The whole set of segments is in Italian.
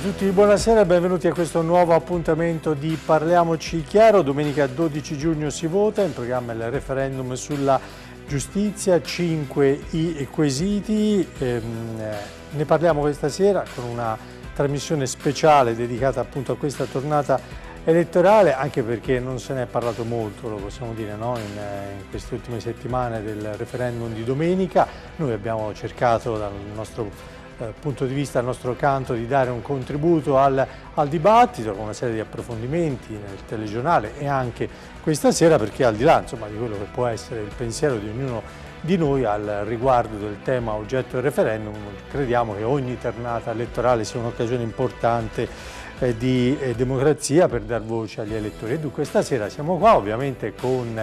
a tutti, buonasera e benvenuti a questo nuovo appuntamento di Parliamoci Chiaro. Domenica 12 giugno si vota, in programma il referendum sulla giustizia, 5 i quesiti. Ehm, eh, ne parliamo questa sera con una trasmissione speciale dedicata appunto a questa tornata elettorale, anche perché non se ne è parlato molto, lo possiamo dire, no? in, eh, in, queste ultime settimane del referendum di domenica. Noi abbiamo cercato dal nostro eh, punto di vista, al nostro canto, di dare un contributo al, al, dibattito con una serie di approfondimenti nel telegiornale e anche questa sera perché al di là insomma, di quello che può essere il pensiero di ognuno di noi al riguardo del tema oggetto del referendum, crediamo che ogni tornata elettorale sia un'occasione importante eh, di eh, democrazia per dar voce agli elettori. E dunque stasera siamo qua ovviamente con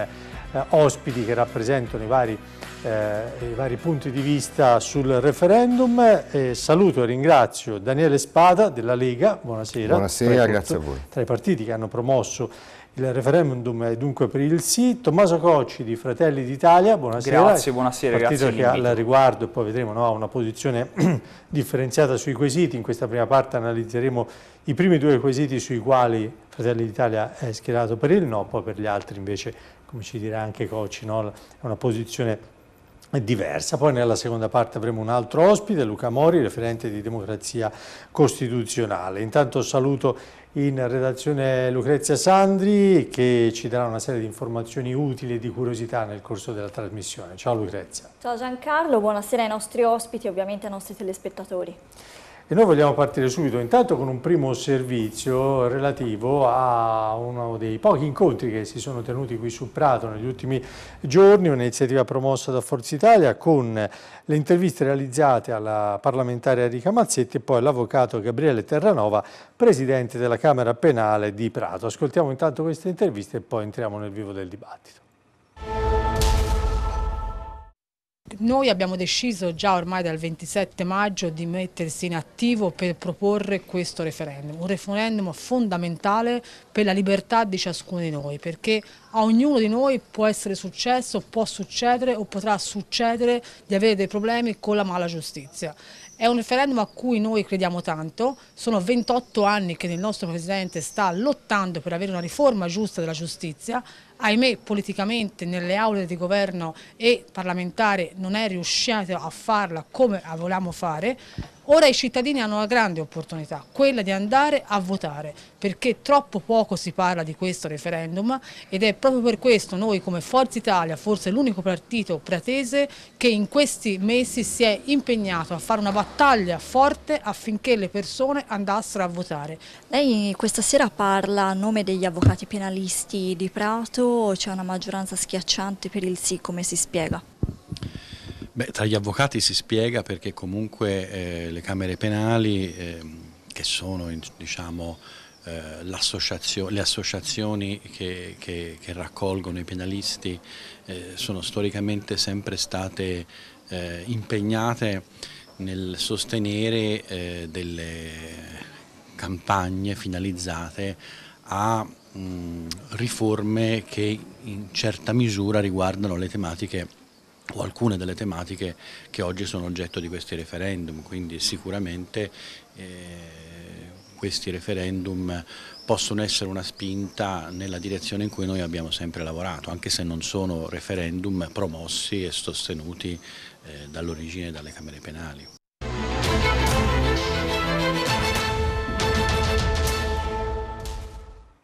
eh, ospiti che rappresentano i vari, eh, i vari, punti di vista sul referendum. Eh, saluto e ringrazio Daniele Spada della Lega, buonasera. Buonasera, grazie a voi. Tra i partiti che hanno promosso il referendum è dunque per il sì. Tommaso Cocci di Fratelli d'Italia, buonasera. Grazie, buonasera. Partito grazie che al riguardo, e poi vedremo, no, una posizione differenziata sui quesiti. In questa prima parte analizzeremo i primi due quesiti sui quali Fratelli d'Italia è schierato per il no, poi per gli altri invece come ci dirà anche Cocci, no? è una posizione diversa. Poi nella seconda parte avremo un altro ospite, Luca Mori, referente di democrazia costituzionale. Intanto saluto in redazione Lucrezia Sandri che ci darà una serie di informazioni utili e di curiosità nel corso della trasmissione. Ciao Lucrezia. Ciao Giancarlo, buonasera ai nostri ospiti e ovviamente ai nostri telespettatori. E noi vogliamo partire subito intanto con un primo servizio relativo a uno dei pochi incontri che si sono tenuti qui su Prato negli ultimi giorni, un'iniziativa promossa da Forza Italia con le interviste realizzate alla parlamentare Erika Mazzetti e poi all'avvocato Gabriele Terranova, presidente della Camera Penale di Prato. Ascoltiamo intanto queste interviste e poi entriamo nel vivo del dibattito. Noi abbiamo deciso già ormai dal 27 maggio di mettersi in attivo per proporre questo referendum, un referendum fondamentale per la libertà di ciascuno di noi, perché a ognuno di noi può essere successo, può succedere o potrà succedere di avere dei problemi con la mala giustizia. È un referendum a cui noi crediamo tanto, sono 28 anni che il nostro Presidente sta lottando per avere una riforma giusta della giustizia ahimè politicamente nelle aule di governo e parlamentare non è riuscita a farla come volevamo fare, Ora i cittadini hanno una grande opportunità, quella di andare a votare, perché troppo poco si parla di questo referendum ed è proprio per questo noi come Forza Italia, forse l'unico partito pratese che in questi mesi si è impegnato a fare una battaglia forte affinché le persone andassero a votare. Lei questa sera parla a nome degli avvocati penalisti di Prato, c'è una maggioranza schiacciante per il sì, come si spiega? Beh, tra gli avvocati si spiega perché comunque eh, le Camere Penali, eh, che sono diciamo, eh, associazio le associazioni che, che, che, raccolgono i penalisti, eh, sono storicamente sempre state eh, impegnate nel sostenere delle campagne finalizzate a mm, riforme che in certa misura riguardano le tematiche o alcune delle tematiche che oggi sono oggetto di questi referendum, quindi sicuramente eh, questi referendum possono essere una spinta nella direzione in cui noi abbiamo sempre lavorato, anche se non sono referendum promossi e sostenuti eh, dall'origine e dalle Camere penali.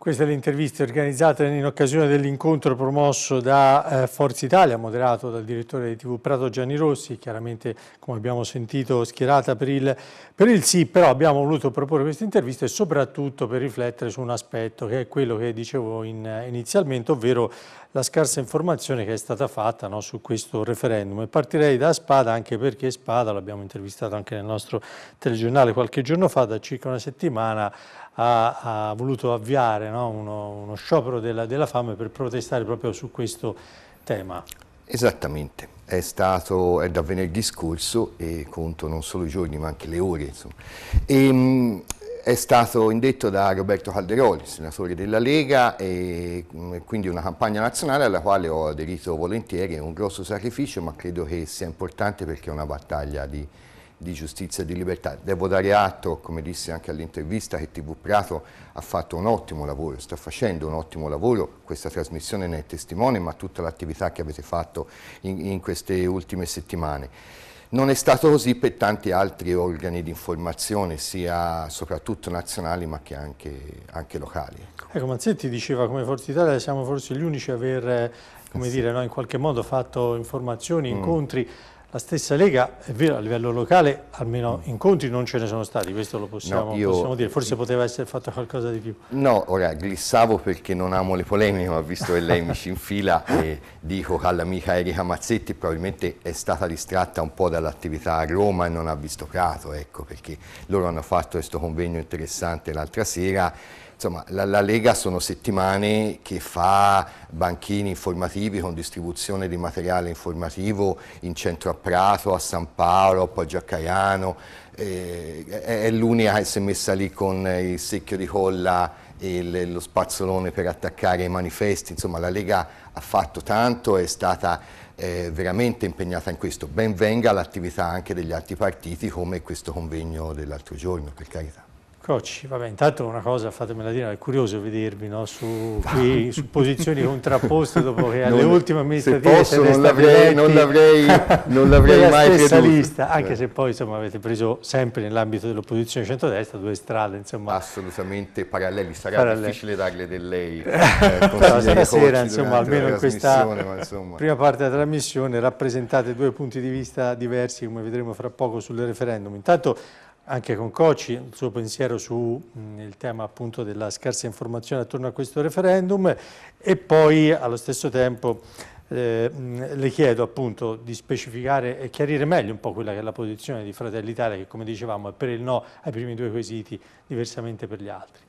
Questa è l'intervista organizzata in occasione dell'incontro promosso da eh, Forza Italia, moderato dal direttore di TV Prato Gianni Rossi, chiaramente come abbiamo sentito schierata per il, per il sì, però abbiamo voluto proporre questa intervista e soprattutto per riflettere su un aspetto che è quello che dicevo in, inizialmente, ovvero la scarsa informazione che è stata fatta no, su questo referendum e partirei da Spada anche perché Spada, l'abbiamo intervistato anche nel nostro telegiornale qualche giorno fa, da circa una settimana ha, ha voluto avviare no, uno, uno, sciopero della, della fame per protestare proprio su questo tema. Esattamente, è stato è da venerdì scorso e conto non solo i giorni ma anche le ore. E, ehm, è stato indetto da Roberto Calderoli, senatore della Lega, mm, e quindi una campagna nazionale alla quale ho aderito volentieri, è un grosso sacrificio ma credo che sia importante perché è una battaglia di di giustizia e di libertà. Devo dare atto, come disse anche all'intervista, che TV Prato ha fatto un ottimo lavoro, sta facendo un ottimo lavoro, questa trasmissione ne è testimone, ma tutta l'attività che avete fatto in, in queste ultime settimane. Non è stato così per tanti altri organi di informazione, sia soprattutto nazionali ma che anche, anche locali. Ecco, ecco Mazzetti diceva come Forza Italia siamo forse gli unici a aver, eh, come eh sì. dire, no, in qualche modo fatto informazioni, mm. incontri mm la stessa Lega, è vero, a livello locale almeno mm. incontri non ce ne sono stati, questo lo possiamo, no, io, possiamo dire, forse poteva essere fatto qualcosa di più. No, ora glissavo perché non amo le polemiche, ma visto che lei mi ci infila e eh, dico che all'amica Erika Mazzetti probabilmente è stata distratta un po' dall'attività a Roma e non ha visto Prato, ecco, perché loro hanno fatto questo convegno interessante l'altra sera insomma, la, la, Lega sono settimane che fa banchini informativi con distribuzione di materiale informativo in centro a Prato, a San Paolo, a a Caiano, eh, è l'unica che si è messa lì con il secchio di colla e lo spazzolone per attaccare i manifesti, insomma la Lega ha fatto tanto, è stata eh, veramente impegnata in questo, ben venga l'attività anche degli altri partiti come questo convegno dell'altro giorno, per carità. Cocci, vabbè, intanto una cosa, fatemela dire, è curioso vedervi no? su, qui, su, posizioni contrapposte dopo che alle non, ultime amministrative posso, non l'avrei, mai creduto. Lista, anche eh. se poi insomma, avete preso sempre nell'ambito dell'opposizione centrodestra due strade insomma, assolutamente paralleli, sarà paralleli. difficile darle del lei eh, Però stasera insomma, almeno in questa ma, prima parte della trasmissione rappresentate due punti di vista diversi come vedremo fra poco sul referendum. Intanto anche con Coci il suo pensiero sul mm, tema appunto della scarsa informazione attorno a questo referendum e poi allo stesso tempo eh, le chiedo appunto di specificare e chiarire meglio un po' quella che è la posizione di Fratelli Italia che come dicevamo è per il no ai primi due quesiti diversamente per gli altri.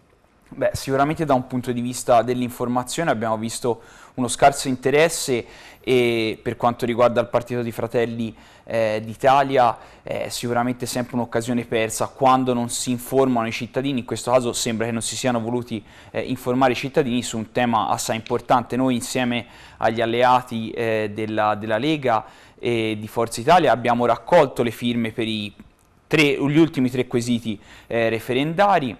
Beh, sicuramente da un punto di vista dell'informazione abbiamo visto uno scarso interesse e per quanto riguarda il partito di Fratelli eh, d'Italia è sicuramente sempre un'occasione persa quando non si informano i cittadini, in questo caso sembra che non si siano voluti eh, informare i cittadini su un tema assai importante. Noi insieme agli alleati eh, della, della, Lega e di Forza Italia abbiamo raccolto le firme per tre, gli ultimi tre quesiti eh, referendari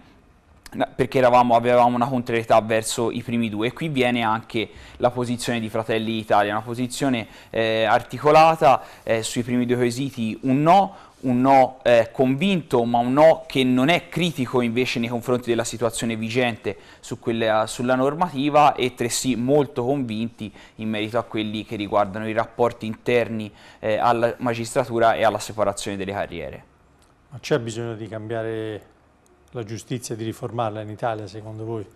perché eravamo, avevamo una contrarietà verso i primi due e qui viene anche la posizione di Fratelli Italia, una posizione eh, articolata eh, sui primi due quesiti, un no, un no eh, convinto ma un no che non è critico invece nei confronti della situazione vigente su quella, sulla normativa e tre sì molto convinti in merito a quelli che riguardano i rapporti interni eh, alla magistratura e alla separazione delle carriere. Ma c'è bisogno di cambiare la giustizia di riformarla in Italia secondo voi?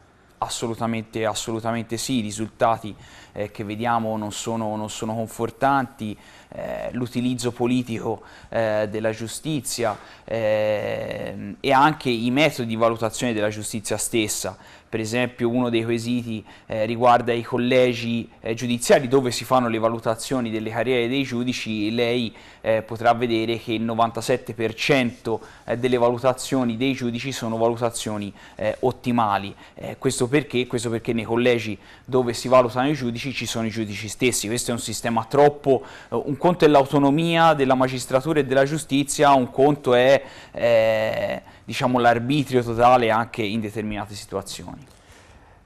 Assolutamente, assolutamente sì, i risultati eh, che vediamo non sono, non sono confortanti, eh, l'utilizzo politico eh, della giustizia eh, e anche i metodi di valutazione della giustizia stessa. Per esempio uno dei quesiti eh, riguarda i collegi eh, giudiziari dove si fanno le valutazioni delle carriere dei giudici, e lei potrà vedere che il 97% delle valutazioni dei giudici sono valutazioni ottimali. questo perché? Questo perché nei collegi dove si valutano i giudici ci sono i giudici stessi, questo è un sistema troppo, eh, un conto è l'autonomia della magistratura e della giustizia, un conto è eh, diciamo, l'arbitrio totale anche in determinate situazioni.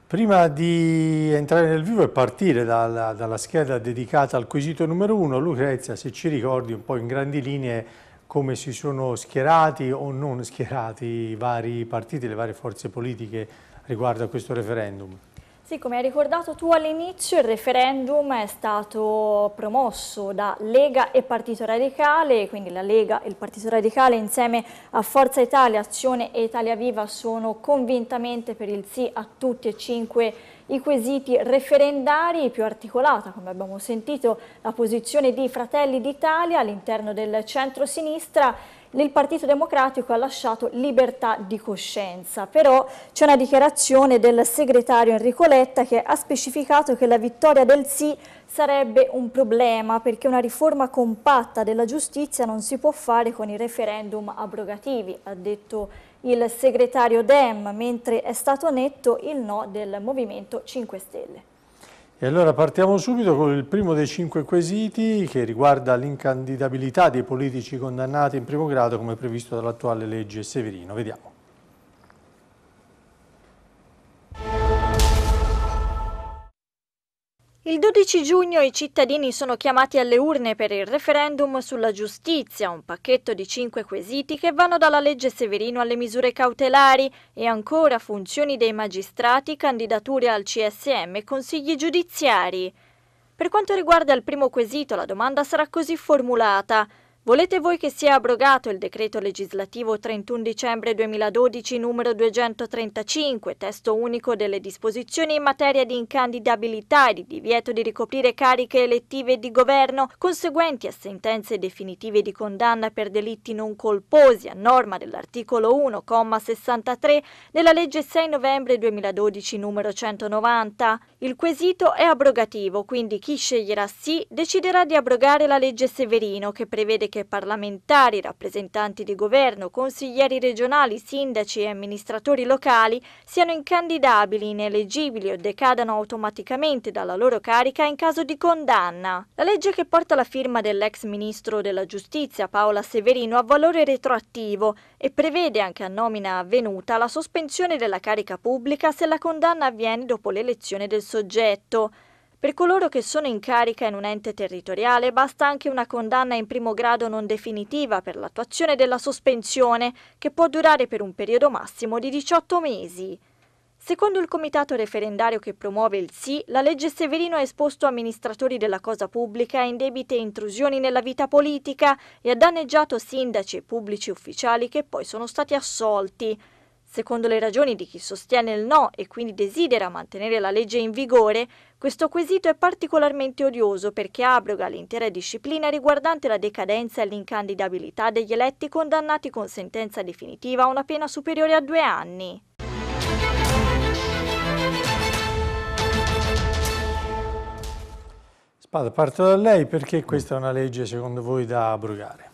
Prima di entrare nel vivo e partire dalla, dalla scheda dedicata al quesito numero uno, Lucrezia, se ci ricordi un po' in grandi linee come si sono schierati o non schierati i vari partiti, le varie forze politiche riguardo a questo referendum. Sì, come hai ricordato tu all'inizio, il referendum è stato promosso da Lega e Partito Radicale, quindi la Lega e il Partito Radicale insieme a Forza Italia, Azione e Italia Viva sono convintamente per il sì a tutti e cinque i quesiti referendari, più articolata, come abbiamo sentito, la posizione di Fratelli d'Italia all'interno del centro-sinistra nel Partito Democratico ha lasciato libertà di coscienza, però c'è una dichiarazione del segretario Enrico Letta che ha specificato che la vittoria del sì sarebbe un problema perché una riforma compatta della giustizia non si può fare con i referendum abrogativi, ha detto il segretario Dem, mentre è stato netto il no del Movimento 5 Stelle. E allora partiamo subito con il primo dei cinque quesiti che riguarda l'incandidabilità dei politici condannati in primo grado come previsto dall'attuale legge Severino. Vediamo. Il 12 giugno i cittadini sono chiamati alle urne per il referendum sulla giustizia, un pacchetto di cinque quesiti che vanno dalla legge Severino alle misure cautelari e ancora funzioni dei magistrati, candidature al CSM e consigli giudiziari. Per quanto riguarda il primo quesito, la domanda sarà così formulata. Volete voi che sia abrogato il decreto legislativo 31 dicembre 2012 numero 235, testo unico delle disposizioni in materia di incandidabilità e di divieto di ricoprire cariche elettive di governo conseguenti a sentenze definitive di condanna per delitti non colposi a norma dell'articolo 1,63 della legge 6 novembre 2012 numero 190? Il quesito è abrogativo, quindi chi sceglierà sì deciderà di abrogare la legge Severino che prevede politiche, parlamentari, rappresentanti di governo, consiglieri regionali, sindaci e amministratori locali siano incandidabili, ineleggibili o decadano automaticamente dalla loro carica in caso di condanna. La legge che porta la firma dell'ex ministro della giustizia Paola Severino ha valore retroattivo e prevede anche a nomina avvenuta la sospensione della carica pubblica se la condanna avviene dopo l'elezione del soggetto. Per coloro che sono in carica in un ente territoriale basta anche una condanna in primo grado non definitiva per l'attuazione della sospensione, che può durare per un periodo massimo di 18 mesi. Secondo il comitato referendario che promuove il sì, la legge Severino ha esposto amministratori della cosa pubblica a indebite intrusioni nella vita politica e ha danneggiato sindaci e pubblici ufficiali che poi sono stati assolti. Secondo le ragioni di chi sostiene il no e quindi desidera mantenere la legge in vigore, questo quesito è particolarmente odioso perché abroga l'intera disciplina riguardante la decadenza e l'incandidabilità degli eletti condannati con sentenza definitiva a una pena superiore a due anni. Spada, parto da lei perché questa è una legge secondo voi da abrogare?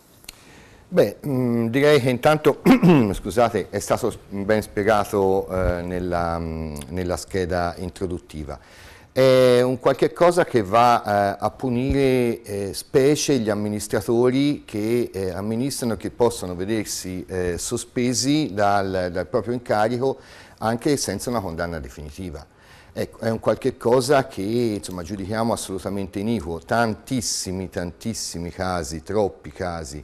Beh, mh, mm, direi che intanto scusate, è stato ben spiegato eh, nella, mh, mm, nella, scheda introduttiva. È un qualche cosa che va eh, a punire eh, specie gli amministratori che eh, amministrano e che possono vedersi eh, sospesi dal, dal proprio incarico anche senza una condanna definitiva. Ecco, è un qualche cosa che insomma, giudichiamo assolutamente iniquo. Tantissimi, tantissimi casi, troppi casi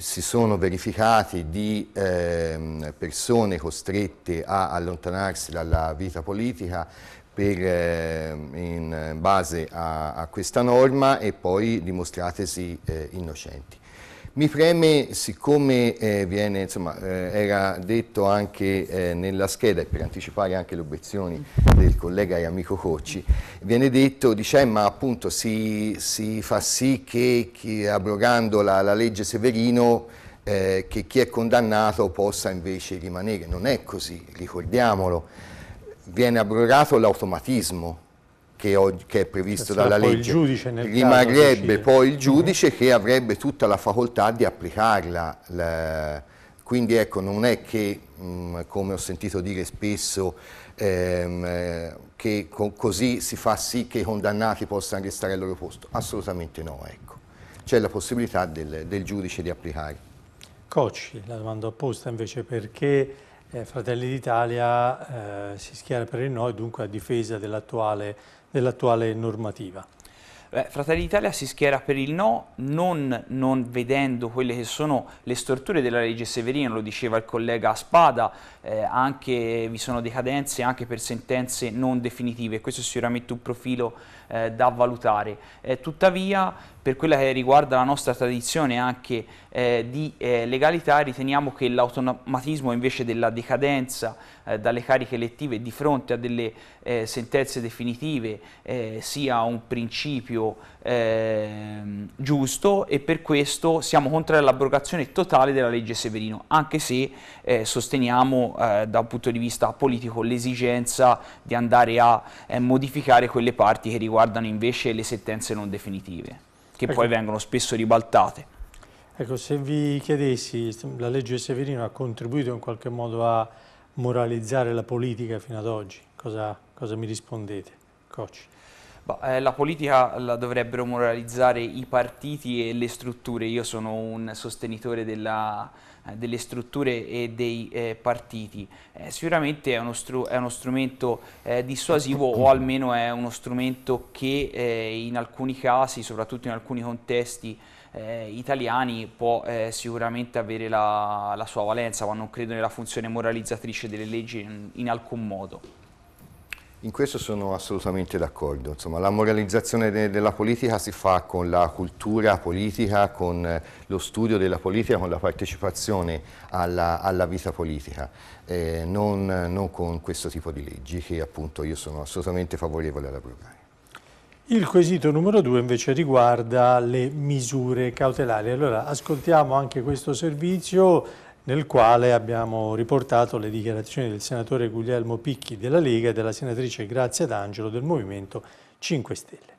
si sono verificati di eh, persone costrette a allontanarsi dalla vita politica per, eh, in base a, a, questa norma e poi dimostratesi eh, innocenti. Mi preme, siccome eh, viene, insomma, eh, era detto anche eh, nella scheda, e per anticipare anche le obiezioni del collega e amico Cocci, viene detto, dice, eh, ma appunto si, si fa sì che, che abrogando la, la, legge Severino eh, che chi è condannato possa invece rimanere. Non è così, ricordiamolo. Viene abrogato l'automatismo che, oggi, che è previsto dalla legge, rimarrebbe poi il giudice mm -hmm. che avrebbe tutta la facoltà di applicarla. La, quindi ecco, non è che, mh, mm, come ho sentito dire spesso, ehm, eh, che co così si fa sì che i condannati possano restare al loro posto. Assolutamente no, ecco. C'è la possibilità del, del, giudice di applicare. Cocci, la domanda apposta invece, perché eh, Fratelli d'Italia eh, si schiera per il no e dunque a difesa dell'attuale dell'attuale normativa. Beh, Fratelli d'Italia si schiera per il no, non, non, vedendo quelle che sono le storture della legge Severino, lo diceva il collega Spada, eh, anche, vi sono decadenze anche per sentenze non definitive, questo è sicuramente un profilo eh, da valutare. Eh, tuttavia, per quella che riguarda la nostra tradizione anche eh, di eh, legalità, riteniamo che l'automatismo invece della decadenza eh, dalle cariche elettive di fronte a delle eh, sentenze definitive sia un principio eh, giusto e per questo siamo contro l'abrogazione totale della legge Severino, anche se eh, sosteniamo eh, da un punto di vista politico l'esigenza di andare a eh, modificare quelle parti che riguardano invece le sentenze non definitive, che ecco. poi vengono spesso ribaltate. Ecco, se vi chiedessi, la legge Severino ha contribuito in qualche modo a moralizzare la politica fino ad oggi, cosa, cosa mi rispondete, Coach? Eh, la politica la dovrebbero moralizzare i partiti e le strutture, io sono un sostenitore della, eh, delle strutture e dei eh, partiti. Eh, sicuramente è uno, stru è uno strumento eh, dissuasivo o almeno è uno strumento che eh, in alcuni casi, soprattutto in alcuni contesti italiani, può sicuramente avere la, la sua valenza, ma non credo nella funzione moralizzatrice delle leggi in, in alcun modo. In questo sono assolutamente d'accordo, la moralizzazione de della politica si fa con la cultura politica, con eh, lo studio della politica, con la partecipazione alla, alla vita politica, eh, non, non, con questo tipo di leggi che appunto io sono assolutamente favorevole ad abrogare. Il quesito numero due invece riguarda le misure cautelari. Allora ascoltiamo anche questo servizio nel quale abbiamo riportato le dichiarazioni del senatore Guglielmo Picchi della Lega e della senatrice Grazia D'Angelo del Movimento 5 Stelle.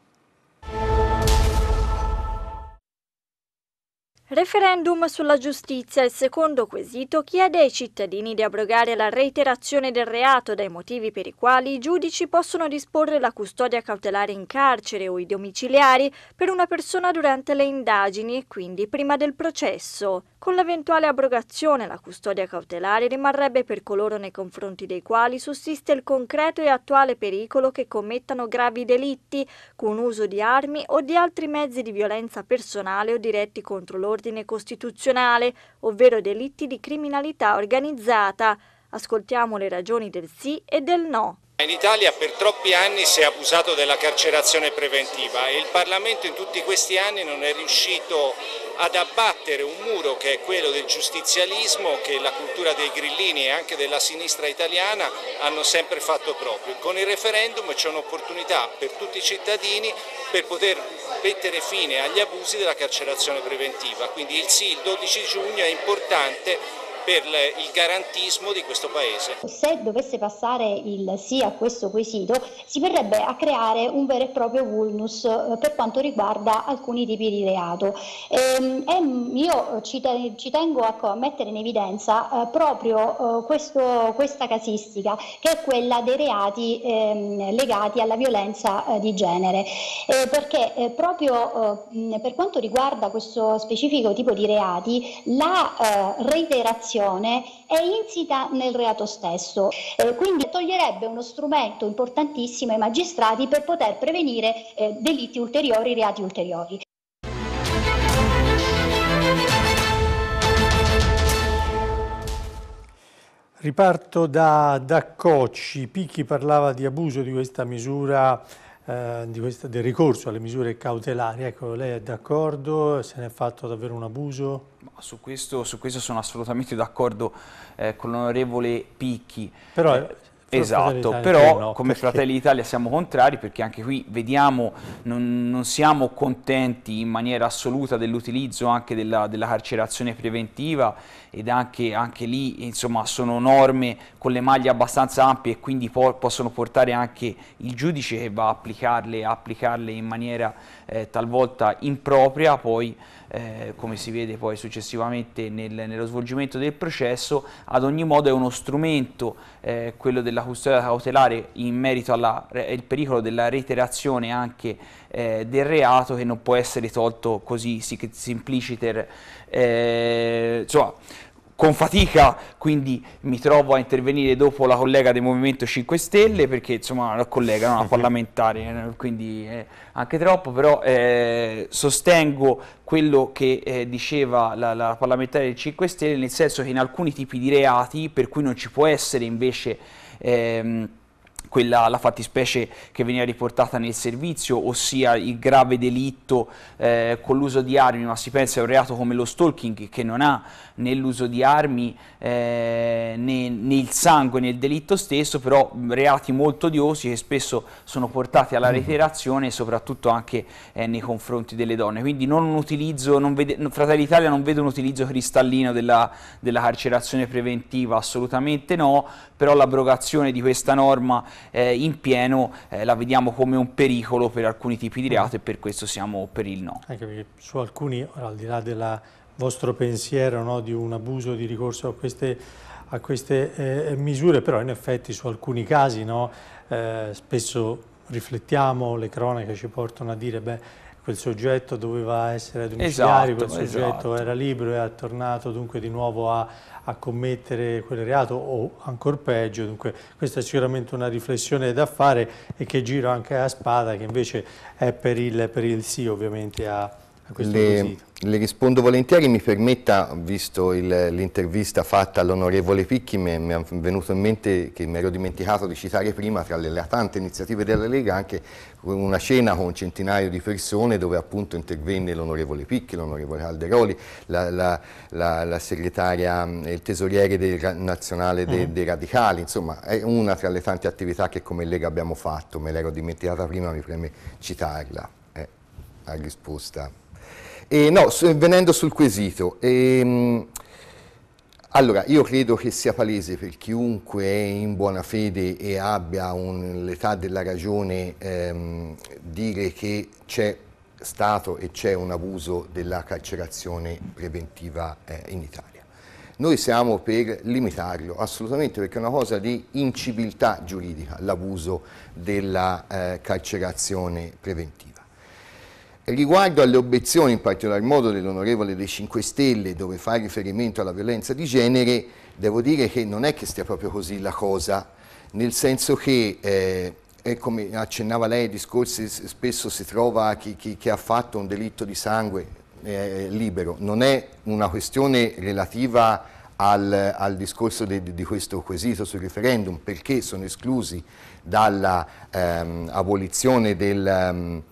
Referendum sulla giustizia. Il secondo quesito chiede ai cittadini di abrogare la reiterazione del reato dai motivi per i quali i giudici possono disporre la custodia cautelare in carcere o i domiciliari per una persona durante le indagini e quindi prima del processo. Con l'eventuale abrogazione la custodia cautelare rimarrebbe per coloro nei confronti dei quali sussiste il concreto e attuale pericolo che commettano gravi delitti con uso di armi o di altri mezzi di violenza personale o diretti contro loro dell'ordine costituzionale, ovvero delitti di criminalità organizzata. Ascoltiamo le ragioni del sì e del no. In Italia per troppi anni si è abusato della carcerazione preventiva e il Parlamento in tutti questi anni non è riuscito ad abbattere un muro che è quello del giustizialismo che la cultura dei grillini e anche della sinistra italiana hanno sempre fatto proprio. Con il referendum c'è un'opportunità per tutti i cittadini per poter mettere fine agli abusi della carcerazione preventiva, quindi il sì il 12 giugno è importante per il garantismo di questo Paese. Se dovesse passare il sì a questo quesito, si verrebbe a creare un vero e proprio vulnus eh, per quanto riguarda alcuni tipi di reato. Ehm, e, io ci, tengo ecco, a mettere in evidenza eh, proprio eh, questo, questa casistica, che è quella dei reati ehm, legati alla violenza di genere, perché proprio per quanto riguarda questo specifico tipo di reati, la reiterazione motivazione è insita nel reato stesso, eh, quindi toglierebbe uno strumento importantissimo ai magistrati per poter prevenire eh, delitti ulteriori, reati ulteriori. Riparto da, da Cocci. Picchi parlava di abuso di questa misura eh, di questa, del ricorso alle misure cautelari. Ecco, lei è d'accordo? Se ne è fatto davvero un abuso? su questo, su questo sono assolutamente d'accordo eh, con l'onorevole Picchi. Però, eh, eh Esatto, però no, come perché? Fratelli d'Italia siamo contrari perché anche qui vediamo, non, non siamo contenti in maniera assoluta dell'utilizzo anche della, della, carcerazione preventiva ed anche, anche, lì insomma sono norme con le maglie abbastanza ampie e quindi po possono portare anche il giudice che va a applicarle, a applicarle in maniera eh, talvolta impropria poi eh, come si vede poi successivamente nel, nello svolgimento del processo, ad ogni modo è uno strumento, eh, quello della custodia cautelare, in merito al pericolo della reiterazione anche eh, del reato che non può essere tolto così si, simpliciter. Eh, insomma, con fatica, quindi mi trovo a intervenire dopo la collega del Movimento 5 Stelle, perché insomma la collega, non una mhm. parlamentare, eh, quindi eh, anche troppo, però eh, sostengo quello che eh, diceva la, la parlamentare del 5 Stelle, nel senso che in alcuni tipi di reati, per cui non ci può essere invece... Ehm, quella, la fattispecie che veniva riportata nel servizio, ossia il grave delitto eh, con l'uso di armi, ma si pensa a un reato come lo stalking che non ha nell'uso di armi, eh, né, nel sangue, nel delitto stesso, però reati molto odiosi che spesso sono portati alla mm-hmm. reiterazione soprattutto anche eh, nei confronti delle donne. Quindi non un utilizzo, non vede, Fratelli Italia non vede un utilizzo cristallino della, della carcerazione preventiva, assolutamente no, però l'abrogazione di questa norma eh, in pieno eh, la vediamo come un pericolo per alcuni tipi di reato mm-hmm. e per questo siamo per il no. Anche perché su alcuni, al di là della vostro pensiero no, di un abuso di ricorso a queste, a queste eh, misure, però in effetti su alcuni casi no, eh, spesso riflettiamo, le cronache ci portano a dire beh, quel soggetto doveva essere domiciliario, esatto, quel esatto. soggetto esatto. era libero e ha tornato dunque di nuovo a, a commettere quel reato o ancora peggio, dunque questa è sicuramente una riflessione da fare e che giro anche a spada che invece è per il, per il sì ovviamente a, le, le, rispondo volentieri, mi permetta, visto l'intervista fatta all'onorevole Picchi, mi è venuto in mente che mi ero dimenticato di citare prima, tra le tante iniziative della Lega, anche una cena con un centinaio di persone dove appunto intervenne l'onorevole Picchi, l'onorevole Calderoli, la, la, la, la, segretaria, il tesoriere del, nazionale de, mm. dei radicali, insomma è una tra le tante attività che come Lega abbiamo fatto, me l'ero dimenticata prima, mi preme citarla eh, a risposta. E no, venendo sul quesito, ehm, allora io credo che sia palese per chiunque è in buona fede e abbia l'età della ragione ehm, dire che c'è stato e c'è un abuso della carcerazione preventiva eh, in Italia. Noi siamo per limitarlo assolutamente perché è una cosa di inciviltà giuridica l'abuso della eh, carcerazione preventiva. Riguardo alle obiezioni, in particolar modo dell'onorevole dei 5 Stelle, dove fa riferimento alla violenza di genere, devo dire che non è che stia proprio così la cosa, nel senso che eh, e come accennava lei ai discorsi, spesso si trova chi, chi, chi, ha fatto un delitto di sangue eh, libero, non è una questione relativa al, al discorso de, di questo quesito sul referendum, perché sono esclusi dall'abolizione ehm, del... Um,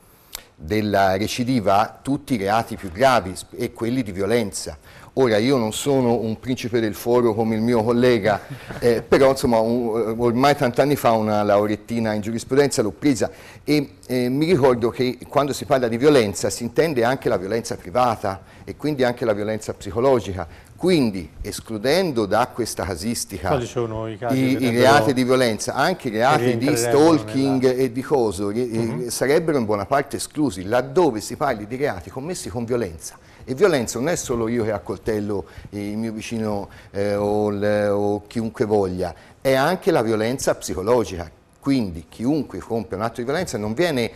della recidiva tutti i reati più gravi e quelli di violenza. Ora io non sono un principe del foro come il mio collega, eh, però insomma un, eh, ormai anni fa una laurettina in giurisprudenza l'ho presa e eh, mi ricordo che quando si parla di violenza si intende anche la violenza privata e quindi anche la violenza psicologica, quindi, escludendo da questa casistica i, i reati di violenza, anche i reati di stalking nella... e di coso uh eh, -huh. Mhm. sarebbero in buona parte esclusi, laddove si parli di reati commessi con violenza. E violenza non è solo io che accoltello eh, il mio vicino eh, o, il, o chiunque voglia, è anche la violenza psicologica. Quindi chiunque compie un atto di violenza non viene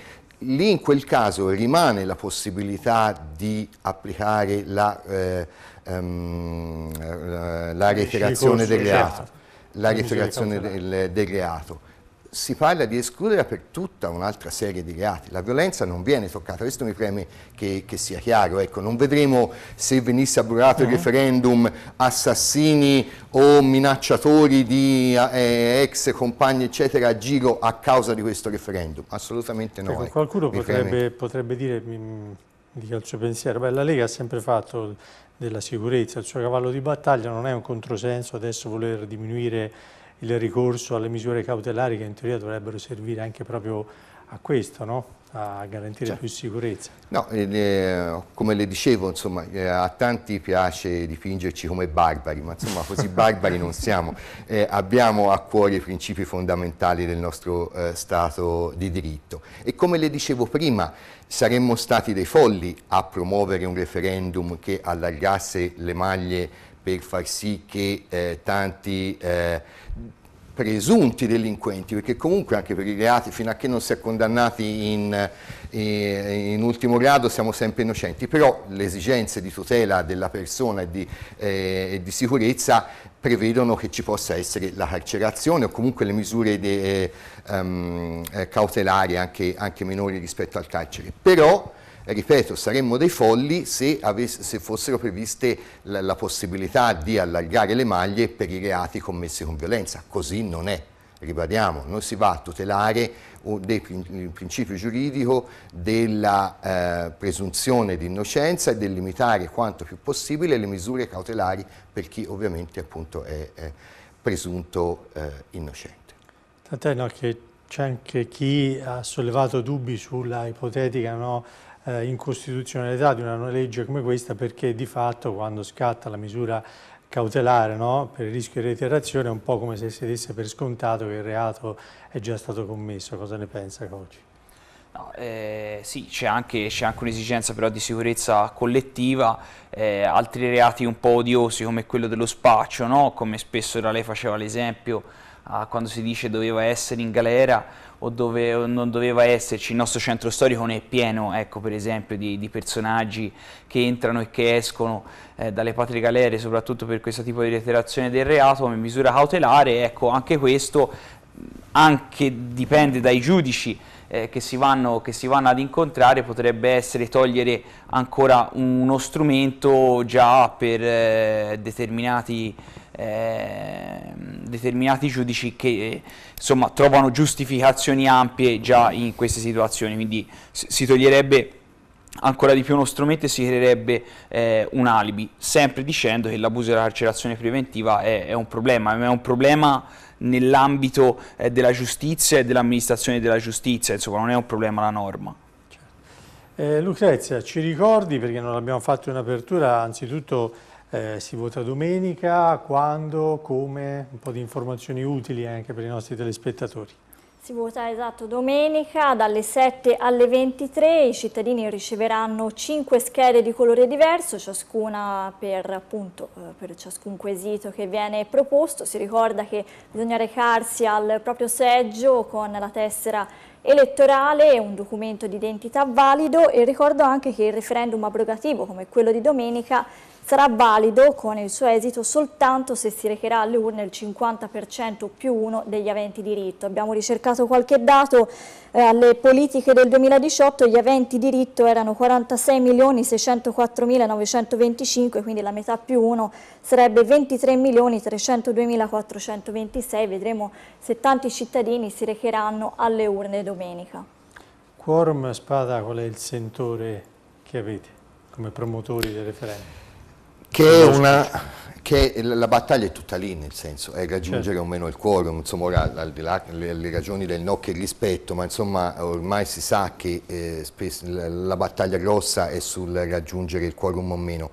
lì in quel caso rimane la possibilità di applicare la, eh, ehm, la reiterazione del reato. Certo. La reiterazione del, del reato si parla di escludere per tutta un'altra serie di reati. La violenza non viene toccata, questo mi preme che, che sia chiaro. Ecco, non vedremo se venisse abrogato no. il referendum assassini o minacciatori di eh, ex compagni eccetera a giro a causa di questo referendum, assolutamente no. Ecco, qualcuno potrebbe, potrebbe, dire, mi, mi dica pensiero, Beh, la Lega ha sempre fatto della sicurezza, il suo cavallo di battaglia non è un controsenso adesso voler diminuire il ricorso alle misure cautelari che in teoria dovrebbero servire anche proprio a questo, no? a garantire cioè, più sicurezza. No, eh, come le dicevo, insomma, eh, a tanti piace dipingerci come barbari, ma insomma così barbari non siamo. Eh, abbiamo a cuore i principi fondamentali del nostro eh, Stato di diritto. E come le dicevo prima, saremmo stati dei folli a promuovere un referendum che allargasse le maglie per far sì che eh, tanti eh, presunti delinquenti, perché comunque anche per i reati, fino a che non si è condannati in, eh, in ultimo grado, siamo sempre innocenti, però le esigenze di tutela della persona e di, eh, di sicurezza prevedono che ci possa essere la carcerazione o comunque le misure de, ehm, eh, um, cautelari anche, anche minori rispetto al carcere. Però, ripeto, saremmo dei folli se, avesse, se fossero previste la, la possibilità di allargare le maglie per i reati commessi con violenza, così non è ribadiamo, non si va a tutelare il principio giuridico della eh, presunzione di innocenza e del limitare quanto più possibile le misure cautelari per chi ovviamente appunto, è, è, presunto eh, innocente. Tant'è no, che c'è anche chi ha sollevato dubbi sulla ipotetica no, eh, incostituzionalità di una legge come questa perché di fatto quando scatta la misura cautelare no? per il rischio di reiterazione è un po' come se si desse per scontato che il reato è già stato commesso. Cosa ne pensa Coci? No, eh, sì, c'è anche, anche un'esigenza però di sicurezza collettiva, eh, altri reati un po' odiosi come quello dello spaccio, no? come spesso lei faceva l'esempio ah, quando si dice doveva essere in galera o dove non doveva esserci, il nostro centro storico ne è pieno, ecco, per esempio, di, di personaggi che entrano e che escono eh, dalle patrie galere, soprattutto per questo tipo di reiterazione del reato, come misura cautelare, ecco, anche questo anche dipende dai giudici eh, che, si vanno, che, si vanno, ad incontrare, potrebbe essere togliere ancora uno strumento già per eh, determinati eh, determinati giudici che insomma, trovano giustificazioni ampie già in queste situazioni, quindi si toglierebbe ancora di più uno strumento e si creerebbe eh, un alibi, sempre dicendo che l'abuso della carcerazione preventiva è, è un problema, ma è un problema nell'ambito eh, della giustizia e dell'amministrazione della giustizia, insomma non è un problema la norma. Certo. Eh, Lucrezia, ci ricordi, perché non abbiamo fatto in apertura, anzitutto eh, si vota domenica, quando, come, un po' di informazioni utili anche per i nostri telespettatori. Si vota esatto domenica dalle 7 alle 23, i cittadini riceveranno 5 schede di colore diverso, ciascuna per, appunto, eh, per ciascun quesito che viene proposto. Si ricorda che bisogna recarsi al proprio seggio con la tessera elettorale, un documento di identità valido e ricordo anche che il referendum abrogativo come quello di domenica sarà valido con il suo esito soltanto se si recherà alle urne il 50% più uno degli aventi diritto. Abbiamo ricercato qualche dato, eh, alle politiche del 2018 gli aventi diritto erano 46.604.925, quindi la metà più uno sarebbe 23.302.426, vedremo se tanti cittadini si recheranno alle urne domenica. Quorum Spada, qual è il sentore che avete come promotori del referendum? che, una, che la battaglia è tutta lì, nel senso, è raggiungere certo. o meno il quorum, insomma, ora, al di là delle ragioni del no che rispetto, ma insomma ormai si sa che eh, spesso, la battaglia grossa è sul raggiungere il quorum o meno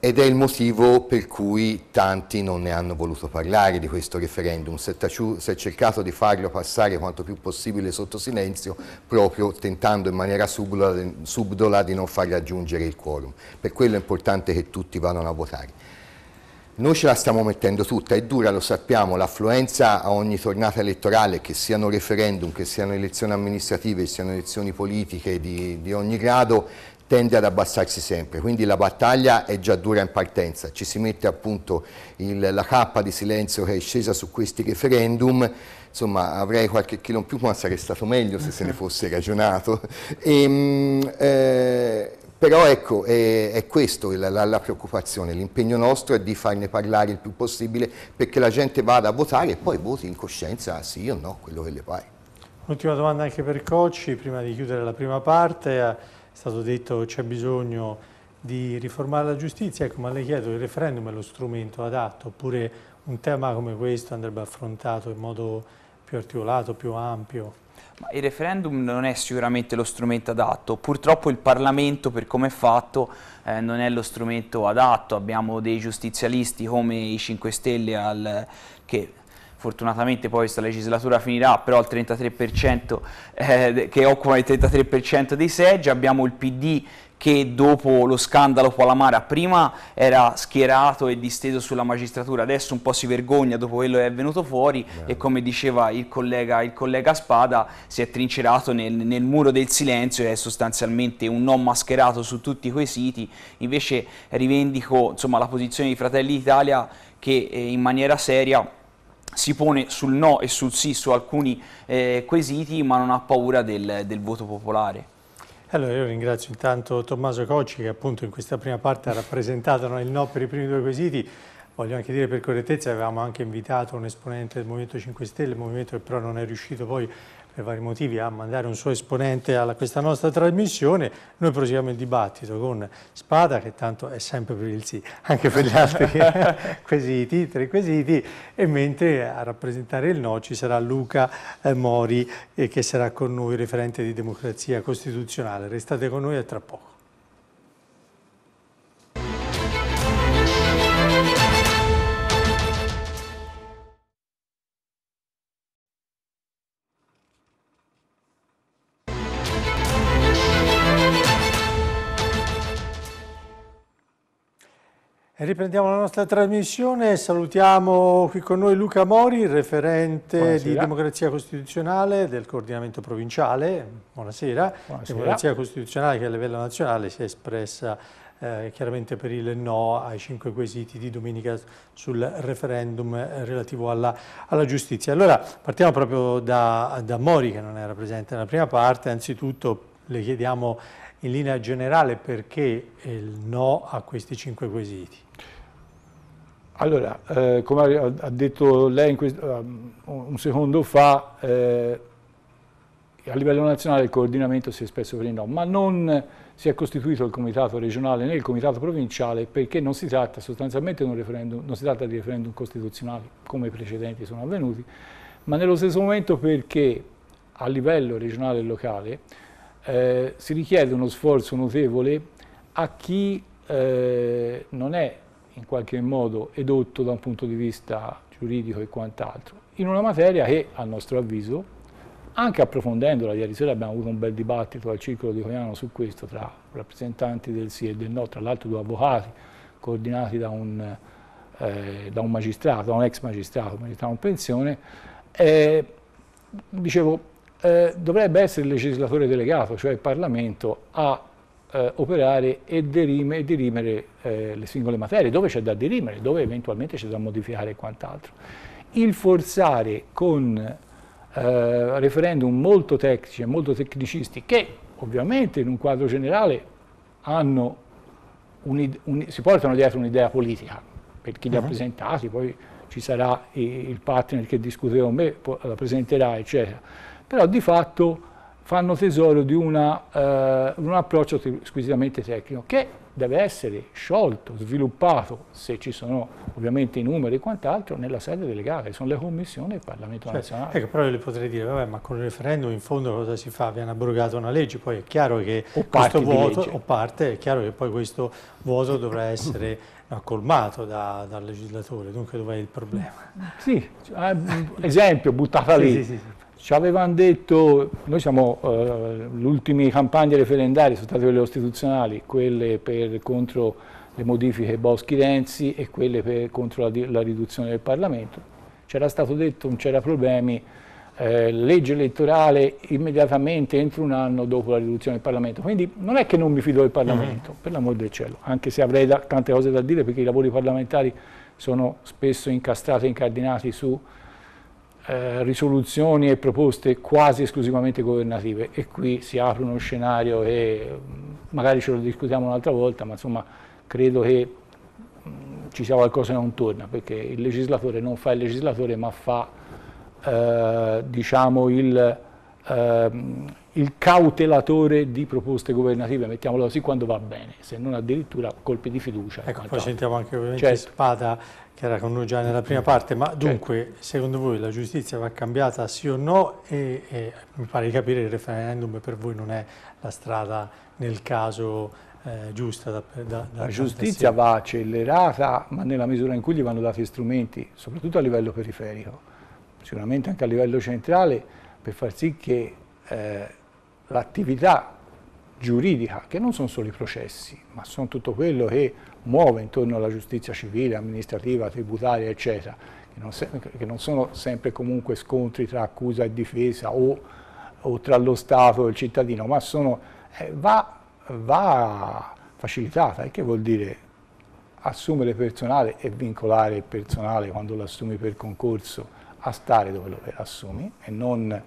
ed è il motivo per cui tanti non ne hanno voluto parlare di questo referendum. Si è, cercato di farlo passare quanto più possibile sotto silenzio, proprio tentando in maniera subdola, di non far raggiungere il quorum. Per quello è importante che tutti vadano a votare. Noi ce la stiamo mettendo tutta, è dura, lo sappiamo, l'affluenza a ogni tornata elettorale, che siano referendum, che siano elezioni amministrative, che siano elezioni politiche di, di ogni grado, tende ad abbassarsi sempre, quindi la battaglia è già dura in partenza, ci si mette appunto il, la cappa di silenzio che è scesa su questi referendum, insomma avrei qualche chilo in più ma sarebbe stato meglio se se ne fosse ragionato. E, ehm, eh, però ecco, è, è questo la, la, la preoccupazione, l'impegno nostro è di farne parlare il più possibile perché la gente vada a votare e poi voti in coscienza sì o no, quello che le pare. Un'ultima domanda anche per Cocci, prima di chiudere la prima parte stato detto che c'è bisogno di riformare la giustizia, ecco, ma le chiedo, il referendum è lo strumento adatto, oppure un tema come questo andrebbe affrontato in modo più articolato, più ampio? Ma il referendum non è sicuramente lo strumento adatto, purtroppo il Parlamento per come è fatto eh, non è lo strumento adatto, abbiamo dei giustizialisti come i 5 Stelle al, che fortunatamente poi questa legislatura finirà, però al 33% eh, che occupa il 33% dei seggi, abbiamo il PD che dopo lo scandalo Palamara prima era schierato e disteso sulla magistratura, adesso un po' si vergogna dopo quello che è venuto fuori Beh. e come diceva il collega, il collega Spada si è trincerato nel, nel, muro del silenzio e è sostanzialmente un non mascherato su tutti quei siti, invece rivendico insomma, la posizione di Fratelli d'Italia che eh, in maniera seria si pone sul no e sul sì su alcuni eh, quesiti, ma non ha paura del, del voto popolare. Allora io ringrazio intanto Tommaso Cocci che appunto in questa prima parte ha rappresentato no, il no per i primi due quesiti. Voglio anche dire per correttezza avevamo anche invitato un esponente del Movimento 5 Stelle, un movimento che però non è riuscito poi per vari motivi a mandare un suo esponente a questa nostra trasmissione, noi proseguiamo il dibattito con Spada, che tanto è sempre per il sì, anche per gli altri quesiti, tre quesiti, e mentre a rappresentare il no ci sarà Luca eh, Mori, eh, che sarà con noi, referente di democrazia costituzionale. Restate con noi a tra poco. Riprendiamo la nostra trasmissione, salutiamo qui con noi Luca Mori, referente Buonasera. di democrazia costituzionale del coordinamento provinciale. Buonasera. Buonasera. Democrazia costituzionale che a livello nazionale si è espressa eh, chiaramente per il no ai cinque quesiti di domenica sul referendum relativo alla, alla giustizia. Allora partiamo proprio da, da Mori che non era presente nella prima parte, anzitutto le chiediamo in linea generale perché il no a questi cinque quesiti. Allora, eh, come ha detto lei um, un secondo fa, eh, a livello nazionale il coordinamento si è espresso per il no, ma non si è costituito il comitato regionale né il comitato provinciale perché non si tratta sostanzialmente di un referendum, non si tratta di referendum costituzionali come i precedenti sono avvenuti, ma nello stesso momento perché a livello regionale e locale eh, si richiede uno sforzo notevole a chi eh, non è in qualche modo edotto da un punto di vista giuridico e quant'altro, in una materia che a nostro avviso, anche approfondendola, ieri sera abbiamo avuto un bel dibattito al circolo di Cognano su questo tra rappresentanti del sì e del no, tra l'altro due avvocati coordinati da un, eh, da un magistrato, da un ex magistrato, un magistrato diciamo, in pensione, eh, dicevo, eh, dovrebbe essere il legislatore delegato, cioè il Parlamento, a eh, operare e, derime, e dirimere eh, le singole materie, dove c'è da dirimere, dove eventualmente c'è da modificare e quant'altro. Il forzare con eh, referendum molto tecnici e molto tecnicisti, che ovviamente in un quadro generale un, un, si portano dietro un'idea politica, per chi li ha mhm. presentati, poi ci sarà il partner che discute con me, la presenterà, eccetera. Però di fatto fanno tesoro di una, uh, un approccio squisitamente tecnico che deve essere sciolto, sviluppato, se ci sono ovviamente i numeri e quant'altro, nella sede delegata, sono le commissioni e il Parlamento cioè, nazionale. Ecco, però io le potrei dire, vabbè, ma con il referendum in fondo cosa si fa? Viene abrogata una legge, poi è chiaro che o questo vuoto, o parte, è chiaro che poi questo vuoto dovrà essere colmato da, dal legislatore, dunque dov'è il problema? Sì, cioè, eh, esempio, buttata lì. Sì, sì, sì ci avevano detto, noi siamo eh, le ultime campagne referendarie, sono state quelle costituzionali, quelle per, contro le modifiche Boschi-Renzi e quelle per, contro la, la, riduzione del Parlamento. C'era stato detto non c'era problemi, eh, legge elettorale immediatamente entro un anno dopo la riduzione del Parlamento. Quindi non è che non mi fido del Parlamento, mm per l'amor del cielo, anche se avrei da, tante cose da dire perché i lavori parlamentari sono spesso incastrati, e incardinati su eh, risoluzioni e proposte quasi esclusivamente governative e qui si apre uno scenario e mm, magari ce lo discutiamo un'altra volta, ma insomma credo che mm, ci sia qualcosa che non torna, perché il legislatore non fa il legislatore ma fa eh, diciamo il, eh, il, cautelatore di proposte governative, mettiamolo così quando va bene, se non addirittura colpi di fiducia. Ecco, poi sentiamo anche ovviamente certo. Spada che era con noi già nella prima parte, ma dunque secondo voi la giustizia va cambiata sì o no e, e mi pare di capire che il referendum per voi non è la strada nel caso eh, giusta da, da, da La giustizia va accelerata ma nella misura in cui gli vanno dati strumenti, soprattutto a livello periferico, sicuramente anche a livello centrale per far sì che eh, l'attività giuridica, che non sono solo i processi, ma sono tutto quello che muove intorno alla giustizia civile, amministrativa, tributaria, eccetera, che non, che non sono sempre comunque scontri tra accusa e difesa o, o tra lo Stato e il cittadino, ma sono, eh, va, va, facilitata, e che vuol dire assumere personale e vincolare il personale quando lo assumi per concorso a stare dove lo assumi e non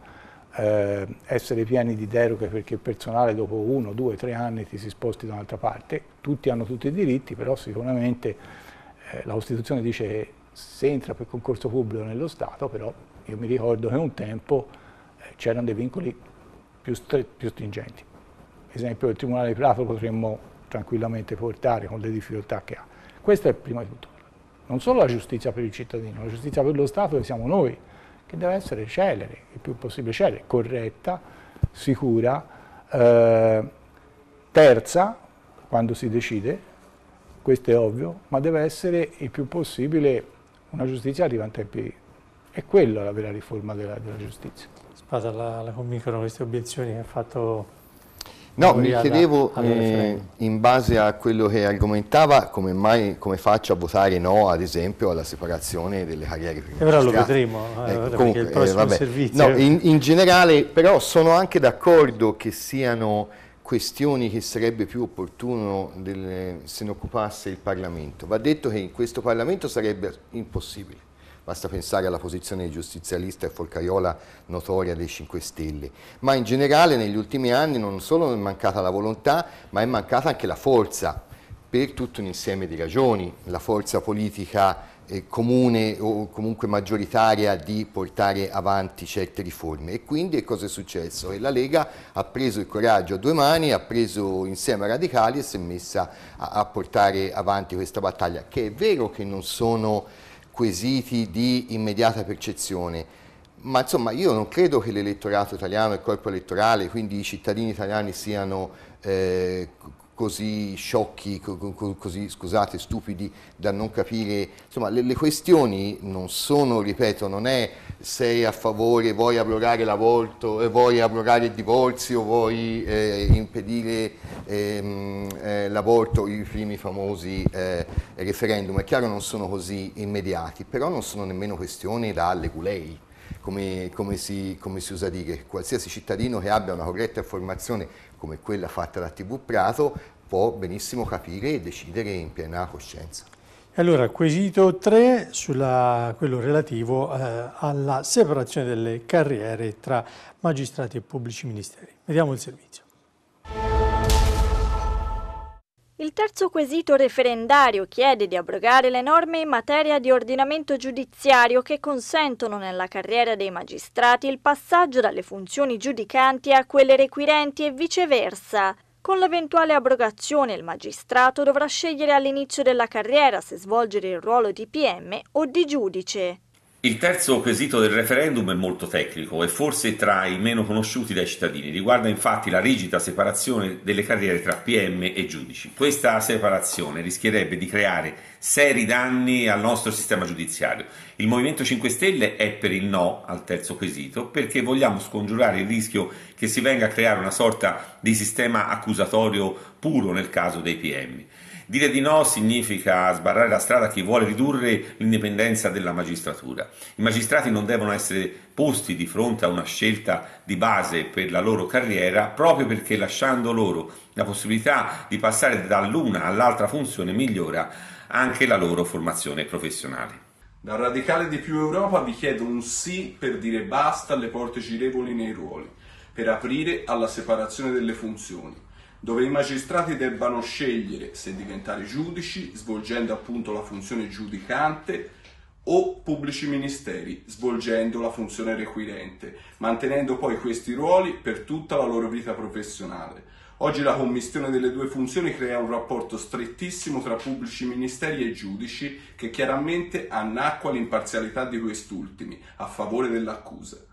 eh, essere pieni di deroghe perché il personale dopo uno, due, tre anni ti si sposti da un'altra parte. Tutti hanno tutti i diritti, però sicuramente eh, la Costituzione dice che se entra per concorso pubblico nello Stato, però io mi ricordo che un tempo eh, c'erano dei vincoli più, più stringenti. esempio del Tribunale di Prato potremmo tranquillamente portare con le difficoltà che ha. Questo è prima di tutto. Non solo la giustizia per il cittadino, la giustizia per lo Stato che siamo noi, che deve essere celere, il più possibile celere, corretta, sicura, eh, terza quando si decide, questo è ovvio, ma deve essere il più possibile una giustizia arriva in tempi... È quella la vera riforma della, della giustizia. Spada la, la convincono queste obiezioni che ha fatto No, mi chiedevo eh, in base a quello che argomentava come mai come faccio a votare no ad esempio alla separazione delle carriere primarie. E ora eh, lo vedremo, ecco, eh, eh, comunque, il prossimo servizio. No, in, in generale però sono anche d'accordo che siano questioni che sarebbe più opportuno del, se ne occupasse il Parlamento. Va detto che in questo Parlamento sarebbe impossibile basta pensare alla posizione giustizialista e folcaiola notoria dei 5 Stelle, ma in generale negli ultimi anni non solo è mancata la volontà, ma è mancata anche la forza per tutto un insieme di ragioni, la forza politica eh, comune o comunque maggioritaria di portare avanti certe riforme. E quindi cosa è successo? Che la Lega ha preso il coraggio a due mani, ha preso insieme a radicali e si è messa a, a portare avanti questa battaglia, che è vero che non sono quesiti di immediata percezione. Ma insomma io non credo che l'elettorato italiano, il corpo elettorale, quindi i cittadini italiani siano eh, così sciocchi, così scusate, stupidi da non capire. Insomma, le, le, questioni non sono, ripeto, non è sei a favore, vuoi abrogare l'aborto, eh, vuoi abrogare il divorzio, vuoi eh, impedire ehm, eh, l'aborto, i primi famosi eh, referendum. È chiaro non sono così immediati, però non sono nemmeno questioni da legulei. Come, come, si, come si usa dire, qualsiasi cittadino che abbia una corretta formazione come quella fatta da TV Prato può benissimo capire e decidere in piena coscienza. Allora, quesito 3 sulla, quello relativo eh, alla separazione delle carriere tra magistrati e pubblici ministeri. Vediamo il servizio. Il terzo quesito referendario chiede di abrogare le norme in materia di ordinamento giudiziario che consentono nella carriera dei magistrati il passaggio dalle funzioni giudicanti a quelle requirenti e viceversa. Con l'eventuale abrogazione il magistrato dovrà scegliere all'inizio della carriera se svolgere il ruolo di PM o di giudice. Il terzo quesito del referendum è molto tecnico e forse tra i meno conosciuti dai cittadini. Riguarda infatti la rigida separazione delle carriere tra PM e giudici. Questa separazione rischierebbe di creare seri danni al nostro sistema giudiziario. Il Movimento 5 Stelle è per il no al terzo quesito perché vogliamo scongiurare il rischio che si venga a creare una sorta di sistema accusatorio puro nel caso dei PM. Dire di no significa sbarrare la strada a chi vuole ridurre l'indipendenza della magistratura. I magistrati non devono essere posti di fronte a una scelta di base per la loro carriera proprio perché lasciando loro la possibilità di passare dall'una all'altra funzione migliora anche la loro formazione professionale. Dal radicale di più Europa vi chiedo un sì per dire basta alle porte girevoli nei ruoli, per aprire alla separazione delle funzioni dove i magistrati debbano scegliere se diventare giudici, svolgendo appunto la funzione giudicante, o pubblici ministeri, svolgendo la funzione requirente, mantenendo poi questi ruoli per tutta la loro vita professionale. Oggi la commissione delle due funzioni crea un rapporto strettissimo tra pubblici ministeri e giudici che chiaramente annacqua l'imparzialità di quest'ultimi a favore dell'accusa.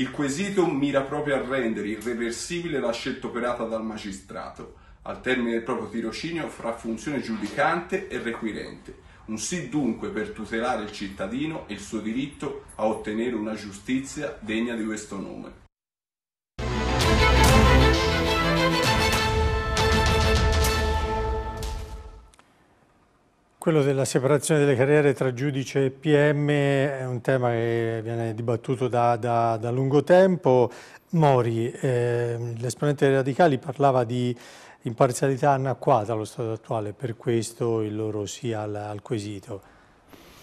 Il quesito mira proprio a rendere irreversibile la scelta operata dal magistrato, al termine del proprio tirocinio fra funzione giudicante e requirente. Un sì dunque per tutelare il cittadino e il suo diritto a ottenere una giustizia degna di questo nome. Quello della separazione delle carriere tra giudice e PM è un tema che viene dibattuto da, da, da lungo tempo. Mori, eh, l'esponente dei radicali, parlava di imparzialità anacquata allo stato attuale, per questo il loro sì al, al quesito.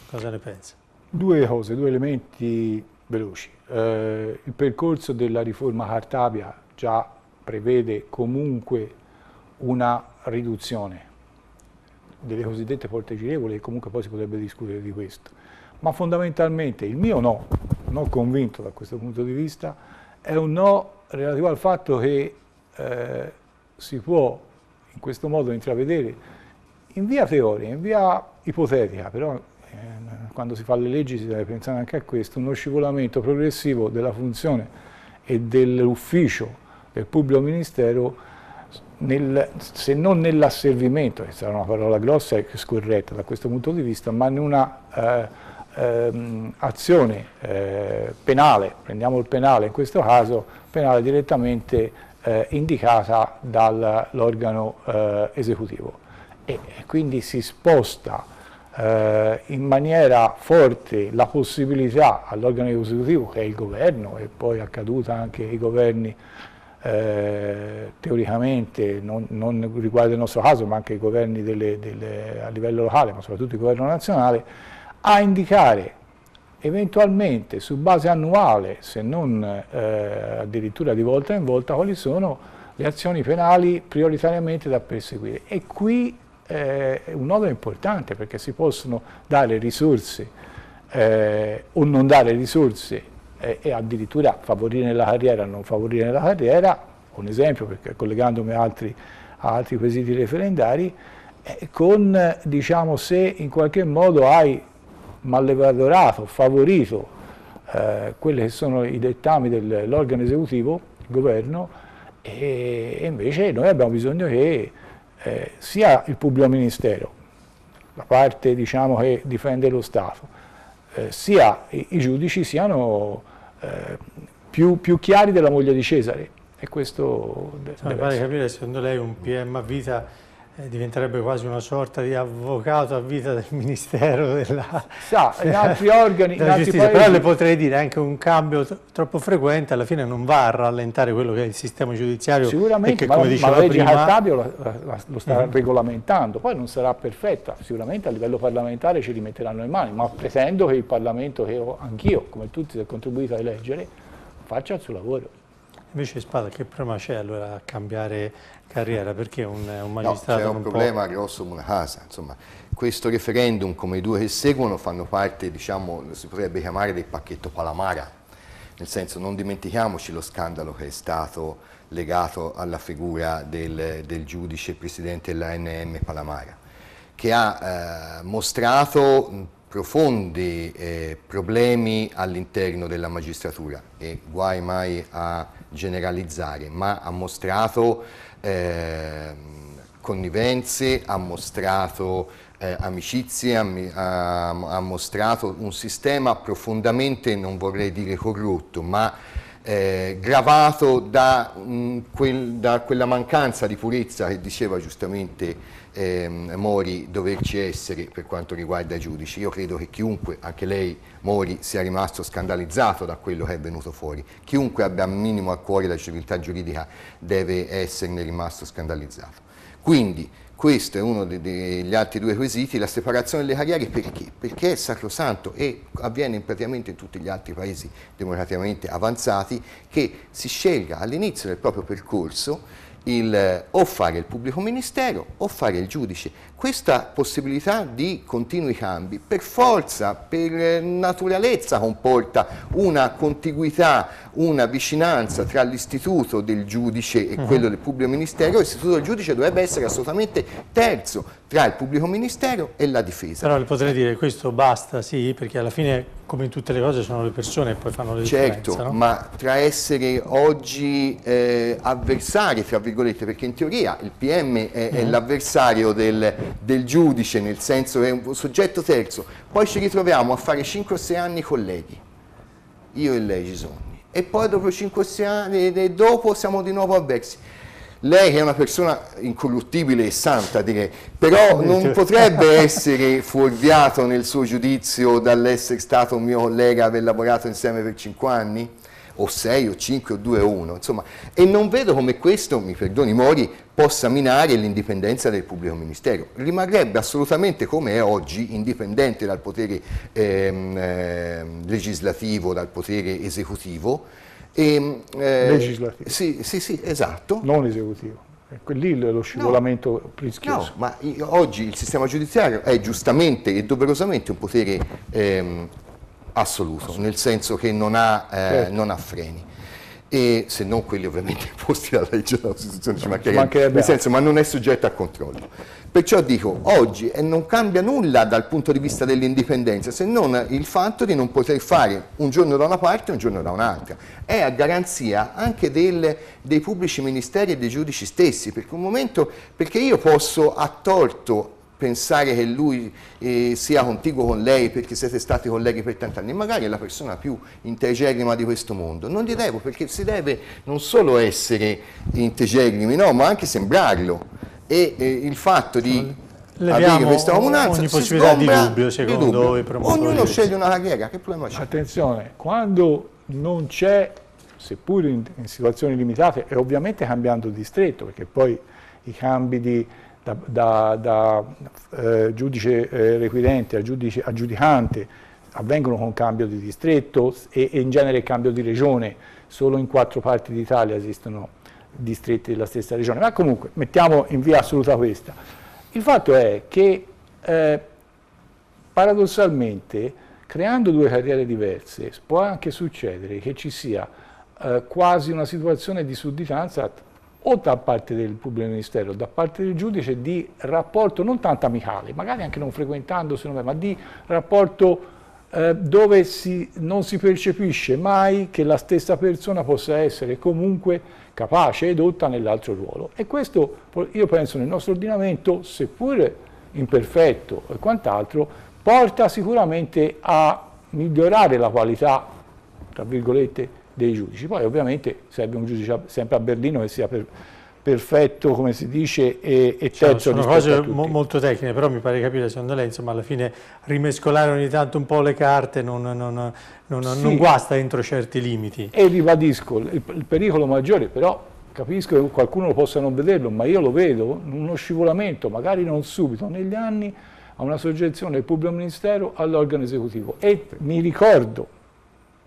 Cosa ne pensa? Due cose, due elementi veloci. Eh, il percorso della riforma Cartabia già prevede comunque una riduzione delle cosiddette porte girevoli e comunque poi si potrebbe discutere di questo. Ma fondamentalmente il mio no, non convinto da questo punto di vista, è un no relativo al fatto che eh, si può in questo modo intravedere in via teoria, in via ipotetica, però eh, quando si fa le leggi si deve pensare anche a questo, uno scivolamento progressivo della funzione e dell'ufficio del pubblico ministero nel, se non nell'asservimento, che sarà una parola grossa e scorretta da questo punto di vista, ma in una eh, ehm, azione eh, penale, prendiamo il penale in questo caso, penale direttamente eh, indicata dall'organo eh, esecutivo e quindi si sposta eh, in maniera forte la possibilità all'organo esecutivo, che è il governo e poi accaduta anche ai governi eh, teoricamente, non, non, riguarda il nostro caso, ma anche i governi delle, delle, a livello locale, ma soprattutto il governo nazionale, a indicare eventualmente su base annuale, se non eh, addirittura di volta in volta, quali sono le azioni penali prioritariamente da perseguire. E qui eh, è un nodo importante perché si possono dare risorse eh, o non dare risorse e, e addirittura favorire la carriera o non favorire la carriera, un esempio perché collegandomi a altri, a altri quesiti referendari, eh, con diciamo se in qualche modo hai mallevadorato, favorito eh, quelli che sono i dettami dell'organo esecutivo, il governo, e, e invece noi abbiamo bisogno che eh, sia il pubblico ministero, la parte diciamo, che difende lo Stato, eh, sia i, i, giudici siano eh, più, più, chiari della moglie di Cesare. E questo deve, Mi pare essere. capire, secondo lei un PM a vita eh, diventerebbe quasi una sorta di avvocato a vita del Ministero della, Sa, in altri organi, in giustizia, paesi. però le potrei dire anche un cambio troppo frequente alla fine non va a rallentare quello che è il sistema giudiziario sicuramente, che, come ma, la legge prima... Cartabio lo, lo sta mm. regolamentando, poi non sarà perfetta, sicuramente a livello parlamentare ci rimetteranno le mani, ma pretendo che il Parlamento che anch'io, come tutti, si è contribuito a eleggere, faccia il suo lavoro. Invece Spada, che problema c'è allora a cambiare carriera perché un, un magistrato no, c'è un problema può... grosso Munakasa insomma questo referendum come i due che seguono fanno parte diciamo si potrebbe chiamare del pacchetto Palamara nel senso non dimentichiamoci lo scandalo che è stato legato alla figura del, del giudice presidente dell'ANM Palamara che ha eh, mostrato profondi eh, problemi all'interno della magistratura e guai mai a generalizzare ma ha mostrato eh, connivenze, ha mostrato eh, amicizie, ha, ha, mostrato un sistema profondamente, non vorrei dire corrotto, ma eh, gravato da, mh, mm, quel, da quella mancanza di purezza che diceva giustamente ehm, Mori doverci essere per quanto riguarda i giudici. Io credo che chiunque, anche lei Mori, sia rimasto scandalizzato da quello che è venuto fuori. Chiunque abbia minimo a cuore la civiltà giuridica deve esserne rimasto scandalizzato. Quindi questo è uno degli altri due quesiti, la separazione delle carriere perché? Perché è sacrosanto e avviene praticamente in tutti gli altri paesi democraticamente avanzati che si scelga all'inizio del proprio percorso il, eh, o fare il pubblico ministero o fare il giudice questa possibilità di continui cambi per forza, per naturalezza comporta una contiguità, una vicinanza tra l'istituto del giudice e mhm. quello del pubblico ministero, l'istituto del giudice dovrebbe essere assolutamente terzo tra il pubblico ministero e la difesa. Però le potrei dire questo basta, sì, perché alla fine come in tutte le cose sono le persone che poi fanno le certo, Certo, no? ma tra essere oggi eh, avversari, tra virgolette, perché in teoria il PM è, mm. è mhm. l'avversario del del giudice, nel senso che è un soggetto terzo, poi ci ritroviamo a fare 5 o 6 anni colleghi, io e lei ci sono, e poi dopo 5 o 6 anni, e dopo siamo di nuovo avversi lei che è una persona incorruttibile e santa direi, però non certo. potrebbe essere fuorviato nel suo giudizio dall'essere stato un mio collega, aver lavorato insieme per 5 anni? o 6 o 5 o 2 o 1, insomma, e non vedo come questo, mi perdoni Mori, possa minare l'indipendenza del pubblico ministero. Rimarrebbe assolutamente come è oggi, indipendente dal potere ehm, eh, legislativo, dal potere esecutivo. E, eh, legislativo. Sì, sì, sì, esatto. Non esecutivo. Ecco, lì lo scivolamento no, rischioso. No, ma oggi il sistema giudiziario è giustamente e doverosamente un potere ehm, assoluto, assoluto. nel senso che non ha, eh, certo. non ha freni. E se non quelli ovviamente posti dalla legge della Costituzione, ci mancherebbe, mancherebbe. Nel senso, ma non è soggetto a controllo. Perciò dico, oggi eh, non cambia nulla dal punto di vista dell'indipendenza, se non il fatto di non poter fare un giorno da una parte e un giorno da un'altra. È a garanzia anche del, dei pubblici ministeri e dei giudici stessi, perché un momento, perché io posso a torto pensare che lui eh, sia contiguo con lei perché siete stati colleghi per tanti anni, magari è la persona più integerrima di questo mondo. Non gli devo perché si deve non solo essere integerrimi, no, ma anche sembrarlo. E eh, il fatto di Leviamo avere questa comunanza ogni possibilità di dubbio, secondo di dubbio. i promotori. Ognuno sceglie una carriera, che problema c'è? Attenzione, quando non c'è, seppur in, in situazioni limitate, e ovviamente cambiando distretto, perché poi i cambi di da, da, da eh, giudice eh, requirente a, giudice, a giudicante, avvengono con cambio di distretto e, e in genere cambio di regione, solo in quattro parti d'Italia esistono distretti della stessa regione, ma comunque mettiamo in via assoluta questa. Il fatto è che eh, paradossalmente creando due carriere diverse può anche succedere che ci sia eh, quasi una situazione di sudditanza o da parte del pubblico ministero da parte del giudice di rapporto non tanto amicale, magari anche non frequentandosi, ma di rapporto eh, dove si, non si percepisce mai che la stessa persona possa essere comunque capace e dotta nell'altro ruolo. E questo io penso nel nostro ordinamento, seppur imperfetto e quant'altro, porta sicuramente a migliorare la qualità, tra virgolette, dei giudici. Poi ovviamente serve un giudice sempre a Berlino che sia per, perfetto, come si dice, e, e terzo cioè, Sono cose mo, molto tecniche, però mi pare capire, secondo lei, insomma, alla fine rimescolare ogni tanto un po' le carte non, non, non, sì. non guasta entro certi limiti. E ribadisco, il, il pericolo maggiore, però capisco che qualcuno possa non vederlo, ma io lo vedo, uno scivolamento, magari non subito, negli anni, a una soggezione del pubblico ministero all'organo esecutivo. E mi ricordo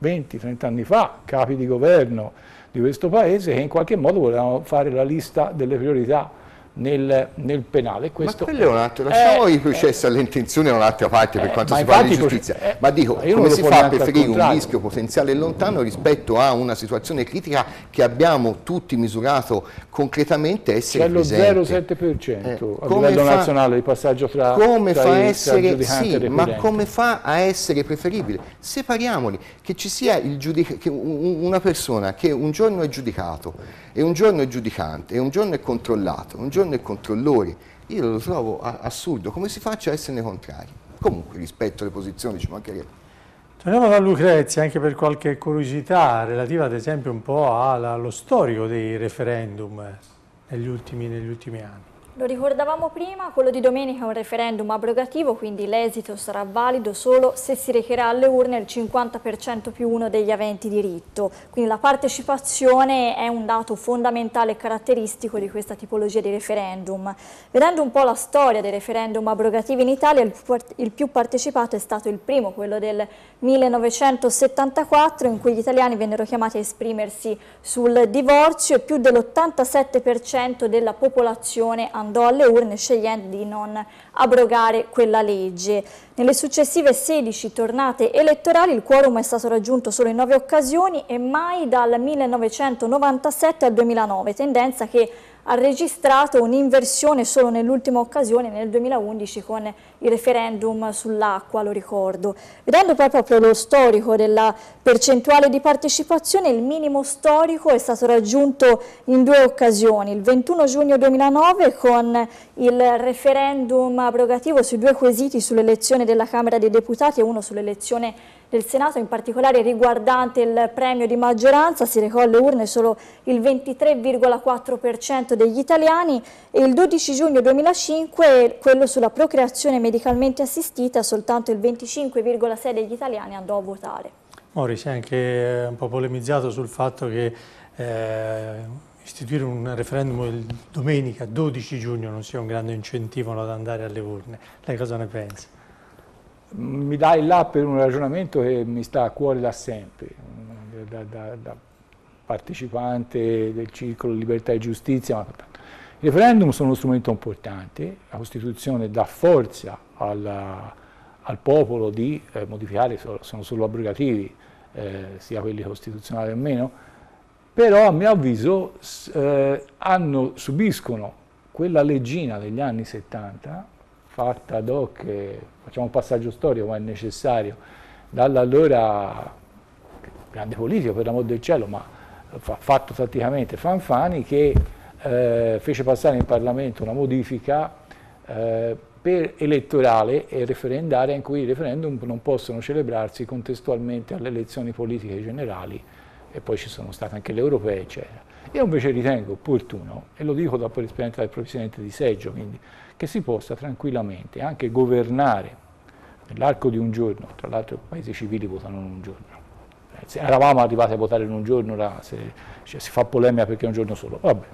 20-30 anni fa, capi di governo di questo paese che in qualche modo volevano fare la lista delle priorità nel, nel, penale. Questo ma quello è un altro, lasciamo è, i processi è, alle intenzioni un'altra parte per eh, quanto si parla di giustizia, è, eh, ma dico, ma come si fa a preferire un rischio potenziale e lontano rispetto a una situazione critica che abbiamo tutti misurato concretamente essere C'è lo 0,7% eh, a livello fa, nazionale di passaggio tra come tra fa i, essere, sì, ma come fa a essere preferibile? Separiamoli, che ci sia il giudic- che una persona che un giorno è giudicato e un giorno è giudicante e un giorno è controllato, un giorno governo e controllori. Io lo trovo assurdo, come si faccia a esserne contrari? Comunque rispetto alle posizioni ci mancherebbe. Torniamo da Lucrezia anche per qualche curiosità relativa ad esempio un po' alla, allo storico dei referendum eh, negli ultimi, negli ultimi anni. Lo ricordavamo prima, quello di domenica è un referendum abrogativo, quindi l'esito sarà valido solo se si recherà alle urne il 50% più uno degli aventi diritto. Quindi la partecipazione è un dato fondamentale e caratteristico di questa tipologia di referendum. Vedendo un po' la storia dei referendum abrogativi in Italia, il più partecipato è stato il primo, quello del 1974, in cui gli italiani vennero chiamati a esprimersi sul divorzio e più dell'87% della popolazione andò andò alle urne scegliendo di non abrogare quella legge. Nelle successive 16 tornate elettorali il quorum è stato raggiunto solo in 9 occasioni e mai dal 1997 al 2009, tendenza che ha registrato un'inversione solo nell'ultima occasione nel 2011 con il referendum sull'acqua, lo ricordo. Vedendo poi proprio lo storico della percentuale di partecipazione, il minimo storico è stato raggiunto in due occasioni, il 21 giugno 2009 con il referendum abrogativo sui due quesiti sull'elezione della Camera dei Deputati e uno sull'elezione del Senato, in particolare riguardante il premio di maggioranza, si recò alle urne solo il 23,4% degli italiani e il 12 giugno 2005 quello sulla procreazione medicalmente assistita, soltanto il 25,6% degli italiani andò a votare. Mori si è anche eh, un po' polemizzato sul fatto che eh istituire un referendum il domenica 12 giugno non sia un grande incentivo ad andare alle urne. Lei cosa ne pensa? mi dai là per un ragionamento che mi sta a cuore da sempre, da, da, da partecipante del circolo Libertà e Giustizia. I referendum sono uno strumento importante, la Costituzione dà forza alla, al popolo di eh, modificare, sono solo abrogativi, eh, sia quelli costituzionali o meno, però a mio avviso eh, hanno, subiscono quella leggina degli anni 70 fatta ad hoc, facciamo un passaggio storico ma è necessario, dall'allora grande politico per l'amor del cielo, ma fatto tatticamente Fanfani, che eh, fece passare in Parlamento una modifica eh, per elettorale e referendaria in cui i referendum non possono celebrarsi contestualmente alle elezioni politiche generali e poi ci sono state anche le europee, eccetera. Io invece ritengo opportuno, e lo dico dopo l'esperienza del Presidente di Seggio, quindi che si possa tranquillamente anche governare nell'arco di un giorno, tra l'altro i paesi civili votano in un giorno, eh, se eravamo arrivati a votare in un giorno, là, se, cioè, si fa polemica perché è un giorno solo, vabbè,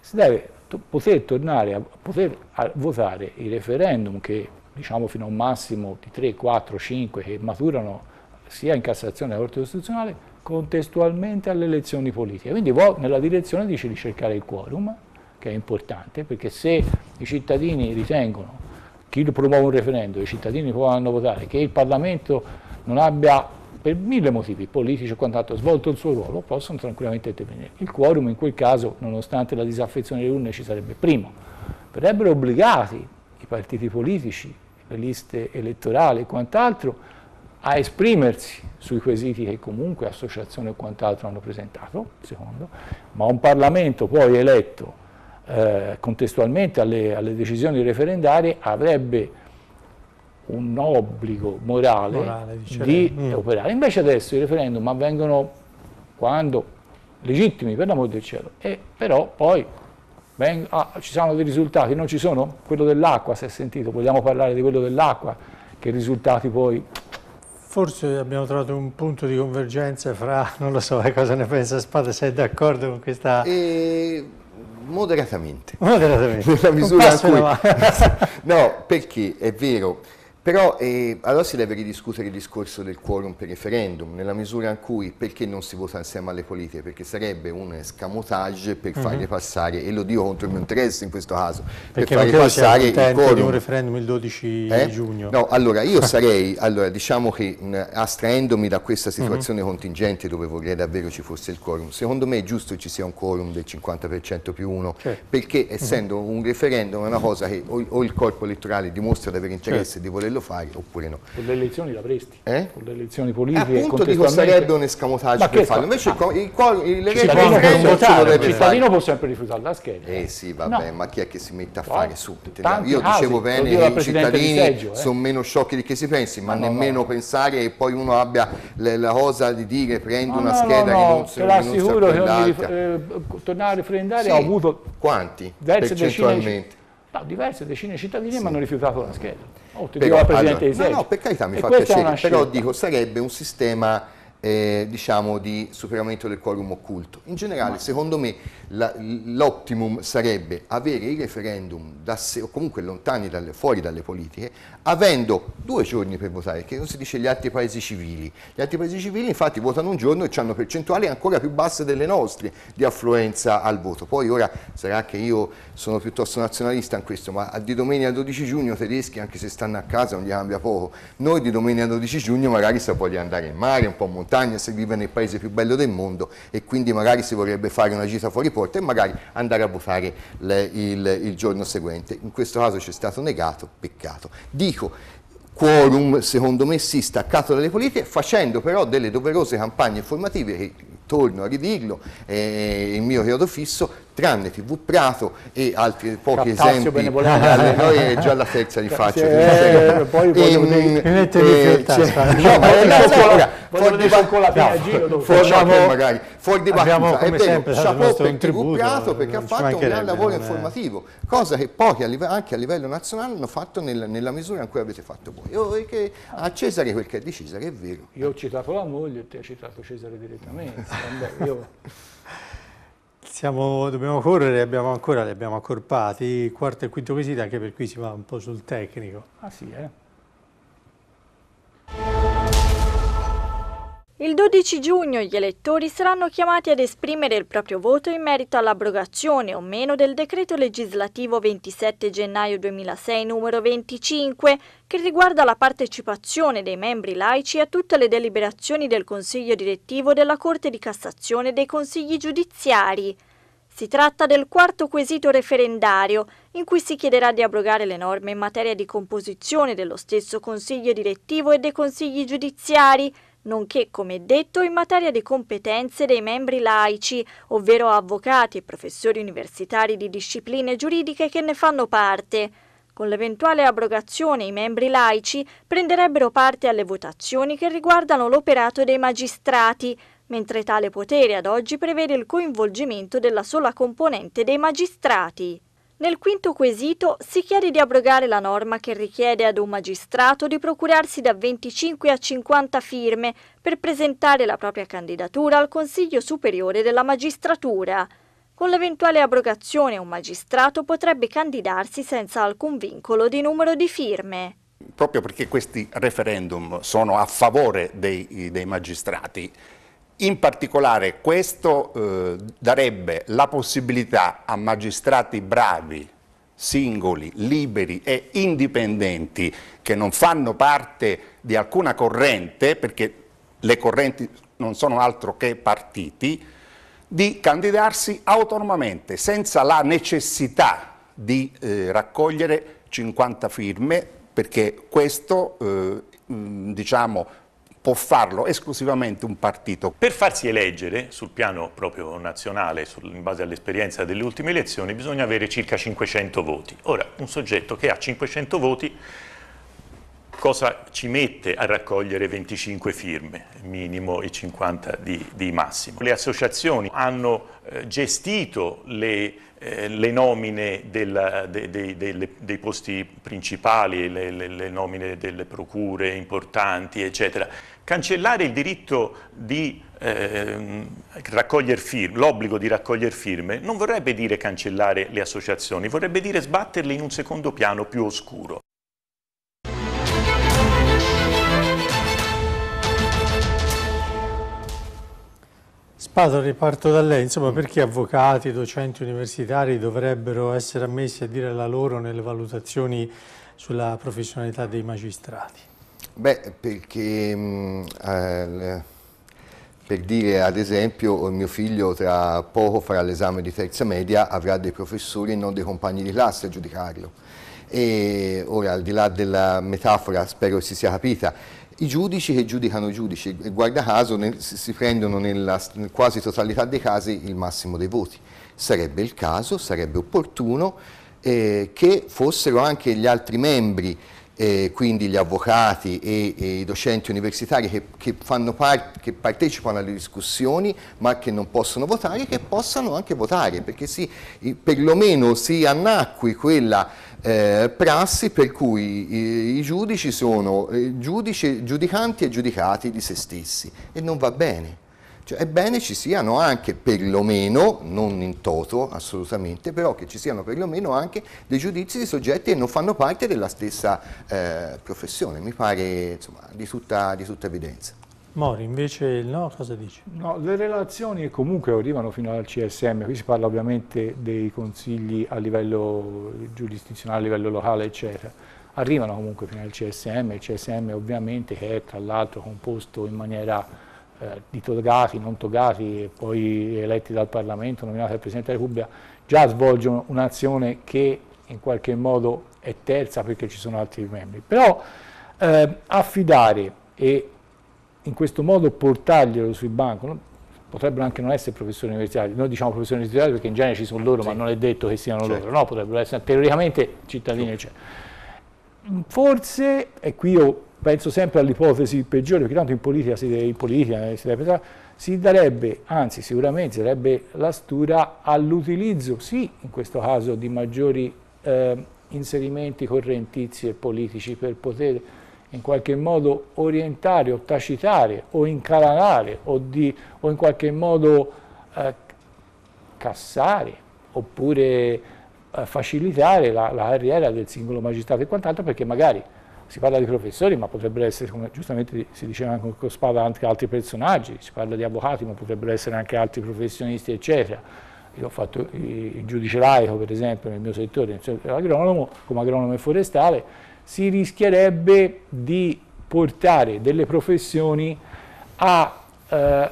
si deve poter tornare a, poter a votare il referendum che diciamo fino a un massimo di 3, 4, 5 che maturano sia in Cassazione che alla Corte Costituzionale contestualmente alle elezioni politiche, quindi nella direzione di cercare il quorum che è importante, perché se i cittadini ritengono, chi promuove un referendum, i cittadini vanno a votare, che il Parlamento non abbia per mille motivi politici o quant'altro svolto il suo ruolo, possono tranquillamente intervenire. Il quorum in quel caso, nonostante la disaffezione delle urne, ci sarebbe primo. Verrebbero obbligati i partiti politici, le liste elettorali e quant'altro a esprimersi sui quesiti che comunque associazioni o quant'altro hanno presentato, secondo, ma un Parlamento poi eletto eh, contestualmente alle, alle, decisioni referendarie avrebbe un obbligo morale, morale di mm. operare. Invece adesso i referendum avvengono quando legittimi, per l'amore del cielo, e però poi vengono, ah, ci sono dei risultati, non ci sono? Quello dell'acqua si è sentito, vogliamo parlare di quello dell'acqua, che risultati poi Forse abbiamo trovato un punto di convergenza fra, non lo so, cosa ne pensa Spada, sei d'accordo con questa... E Moderatamente. Moderatamente. Nella misura in cui... no, perché è vero però eh, allora si deve ridiscutere il discorso del quorum per referendum, nella misura in cui perché non si vota insieme alle politiche? Perché sarebbe un escamotage per mm -hmm. passare, e lo dico contro il mio interesse in questo caso, perché per farle passare il quorum. di un referendum il 12 eh? giugno. No, allora io sarei, allora, diciamo che mh, astraendomi da questa mhm. situazione mm -hmm. contingente dove vorrei davvero ci fosse il quorum, secondo me è giusto che ci sia un quorum del 50% più uno, certo. perché mhm. essendo mm -hmm. un referendum è una cosa che o, o il corpo elettorale dimostra di avere interesse certo. di voler lo fai oppure no. Con le elezioni l'avresti, eh? con le elezioni politiche. Eh, appunto dico sarebbe un escamotaggio per farlo, invece il, il, il, il cittadino può sempre rifiutare la scheda. Eh sì, vabbè, no. ma chi è che si mette a fare no. su? Tanti Io dicevo casi, bene che i cittadini eh? sono meno sciocchi di che si pensi, ma no, nemmeno pensare che poi uno abbia la, la cosa di dire prendo una scheda che non si Te l'assicuro che eh, tornare a referendare ho avuto quanti percentualmente? No, diverse decine di cittadini sì. mi hanno rifiutato la scheda. Oh, ti però, dico la Presidente allora, No, no, per carità mi e fa piacere, però dico, sarebbe un sistema eh, diciamo di superamento del quorum occulto. In generale, Ma... secondo me, l'optimum sarebbe avere i referendum da se, o comunque lontani dalle, fuori dalle politiche, avendo due giorni per votare, che non si dice gli altri paesi civili. Gli altri paesi civili infatti votano un giorno e hanno percentuali ancora più basse delle nostre di affluenza al voto. Poi ora sarà che io sono piuttosto nazionalista in questo, ma di domenica 12 giugno tedeschi, anche se stanno a casa, non gli cambia poco. Noi di domenica 12 giugno magari si voglia andare in mare, un po' in montagna, se vive nel paese più bello del mondo e quindi magari si vorrebbe fare una gita fuori porta e magari andare a votare le, il, il, giorno seguente. In questo caso ci è stato negato, peccato. Di dico, quorum secondo me si staccato dalle politiche, facendo però delle doverose campagne informative, che torno a ridirlo, eh, il mio chiodo fisso, tranne TV Prato e altri pochi Captazio esempi alle noi è già la terza di faccia eh, diciamo. eh poi volevo ehm, dire eh, no, ma è ancora fuori di battuta fuori di battuta è vero chapeau per TV Prato eh, perché ha fatto un gran lavoro eh. informativo cosa che pochi anche a livello nazionale hanno fatto nella misura in cui avete fatto voi oh, a Cesare quel che è di Cesare è vero io ho citato la moglie e ti hai citato Cesare direttamente io siamo, dobbiamo correre, abbiamo ancora, li abbiamo accorpati, quarto e quinto quesito, anche per cui si va un po' sul tecnico. Ah sì, eh? Il 12 giugno gli elettori saranno chiamati ad esprimere il proprio voto in merito all'abrogazione o meno del decreto legislativo 27 gennaio 2006 numero 25 che riguarda la partecipazione dei membri laici a tutte le deliberazioni del Consiglio direttivo della Corte di Cassazione dei Consigli giudiziari. Si tratta del quarto quesito referendario, in cui si chiederà di abrogare le norme in materia di composizione dello stesso Consiglio direttivo e dei Consigli giudiziari, nonché come detto in materia di competenze dei membri laici, ovvero avvocati e professori universitari di discipline giuridiche che ne fanno parte. Con l'eventuale abrogazione i membri laici prenderebbero parte alle votazioni che riguardano l'operato dei magistrati, mentre tale potere ad oggi prevede il coinvolgimento della sola componente dei magistrati. Nel quinto quesito si chiede di abrogare la norma che richiede ad un magistrato di procurarsi da 25 a 50 firme per presentare la propria candidatura al Consiglio Superiore della Magistratura. Con l'eventuale abrogazione un magistrato potrebbe candidarsi senza alcun vincolo di numero di firme proprio perché questi referendum sono a favore dei, dei, magistrati in particolare questo eh, darebbe la possibilità a magistrati bravi, singoli, liberi e indipendenti che non fanno parte di alcuna corrente, perché le correnti non sono altro che partiti, di candidarsi autonomamente, senza la necessità di eh, raccogliere 50 firme, perché questo eh, diciamo, può farlo esclusivamente un partito. Per farsi eleggere sul piano proprio nazionale, in base all'esperienza delle ultime elezioni, bisogna avere circa 500 voti. Ora, un soggetto che ha 500 voti cosa ci mette a raccogliere 25 firme, minimo e 50 di, di massimo. Le associazioni hanno eh, gestito le, eh, le nomine del, de, de, de, dei posti principali, le, le, le nomine delle procure importanti, eccetera cancellare il diritto di eh, l'obbligo di raccogliere firme, non vorrebbe dire cancellare le associazioni, vorrebbe dire sbatterle in un secondo piano più oscuro. Spadoli, riparto da lei, insomma mm. perché avvocati, docenti universitari dovrebbero essere ammessi a dire la loro nelle valutazioni sulla professionalità dei magistrati? Beh, perché mh, mm, eh, per dire ad esempio mio figlio tra poco farà l'esame di terza media, avrà dei professori e non dei compagni di classe a giudicarlo. E ora al di là della metafora spero si sia capita, i giudici che giudicano i giudici, guarda caso nel, si prendono nella quasi totalità dei casi il massimo dei voti. Sarebbe il caso, sarebbe opportuno eh, che fossero anche gli altri membri eh, quindi gli avvocati e, e i docenti universitari che, che, par che, partecipano alle discussioni ma che non possono votare, che possano anche votare, perché si, perlomeno si annacqui quella eh, prassi per cui i, i giudici sono eh, giudici, giudicanti e giudicati di se stessi e non va bene. Cioè, è ci siano anche perlomeno, non in toto assolutamente, però che ci siano perlomeno anche dei giudizi di soggetti che non fanno parte della stessa eh, professione, mi pare insomma, di, tutta, di tutta evidenza. Mori, invece no, cosa dici? No, le relazioni comunque arrivano fino al CSM, qui si parla ovviamente dei consigli a livello giurisdizionale, a livello locale, eccetera. Arrivano comunque fino al CSM, il CSM ovviamente che è tra l'altro composto in maniera di eh, togati, non togati, poi eletti dal Parlamento, nominati dal Presidente della Repubblica, già svolgono un'azione che in qualche modo è terza perché ci sono altri membri. Però eh, affidare e in questo modo portarglielo sui banchi, no? potrebbero anche non essere professori universitari, noi diciamo professori universitari perché in genere ci sono loro, sì. ma non è detto che siano certo. loro, no, potrebbero essere teoricamente cittadini, sì. cioè. Forse, e qui io penso sempre all'ipotesi peggiore, perché tanto in politica, si, deve, in politica eh, si deve pensare, si darebbe, anzi sicuramente si darebbe la stura all'utilizzo, sì, in questo caso, di maggiori eh, inserimenti correntizi e politici per poter in qualche modo orientare o tacitare o incalanare o, di, o in qualche modo eh, cassare oppure eh, facilitare la, la carriera del singolo magistrato e quant'altro perché magari si parla di professori, ma potrebbero essere, come giustamente si diceva anche con Spada, anche altri personaggi, si parla di avvocati, ma potrebbero essere anche altri professionisti, eccetera. Io ho fatto il giudice laico, per esempio, nel mio settore, cioè, agronomo, come agronomo e forestale, si rischierebbe di portare delle professioni a eh,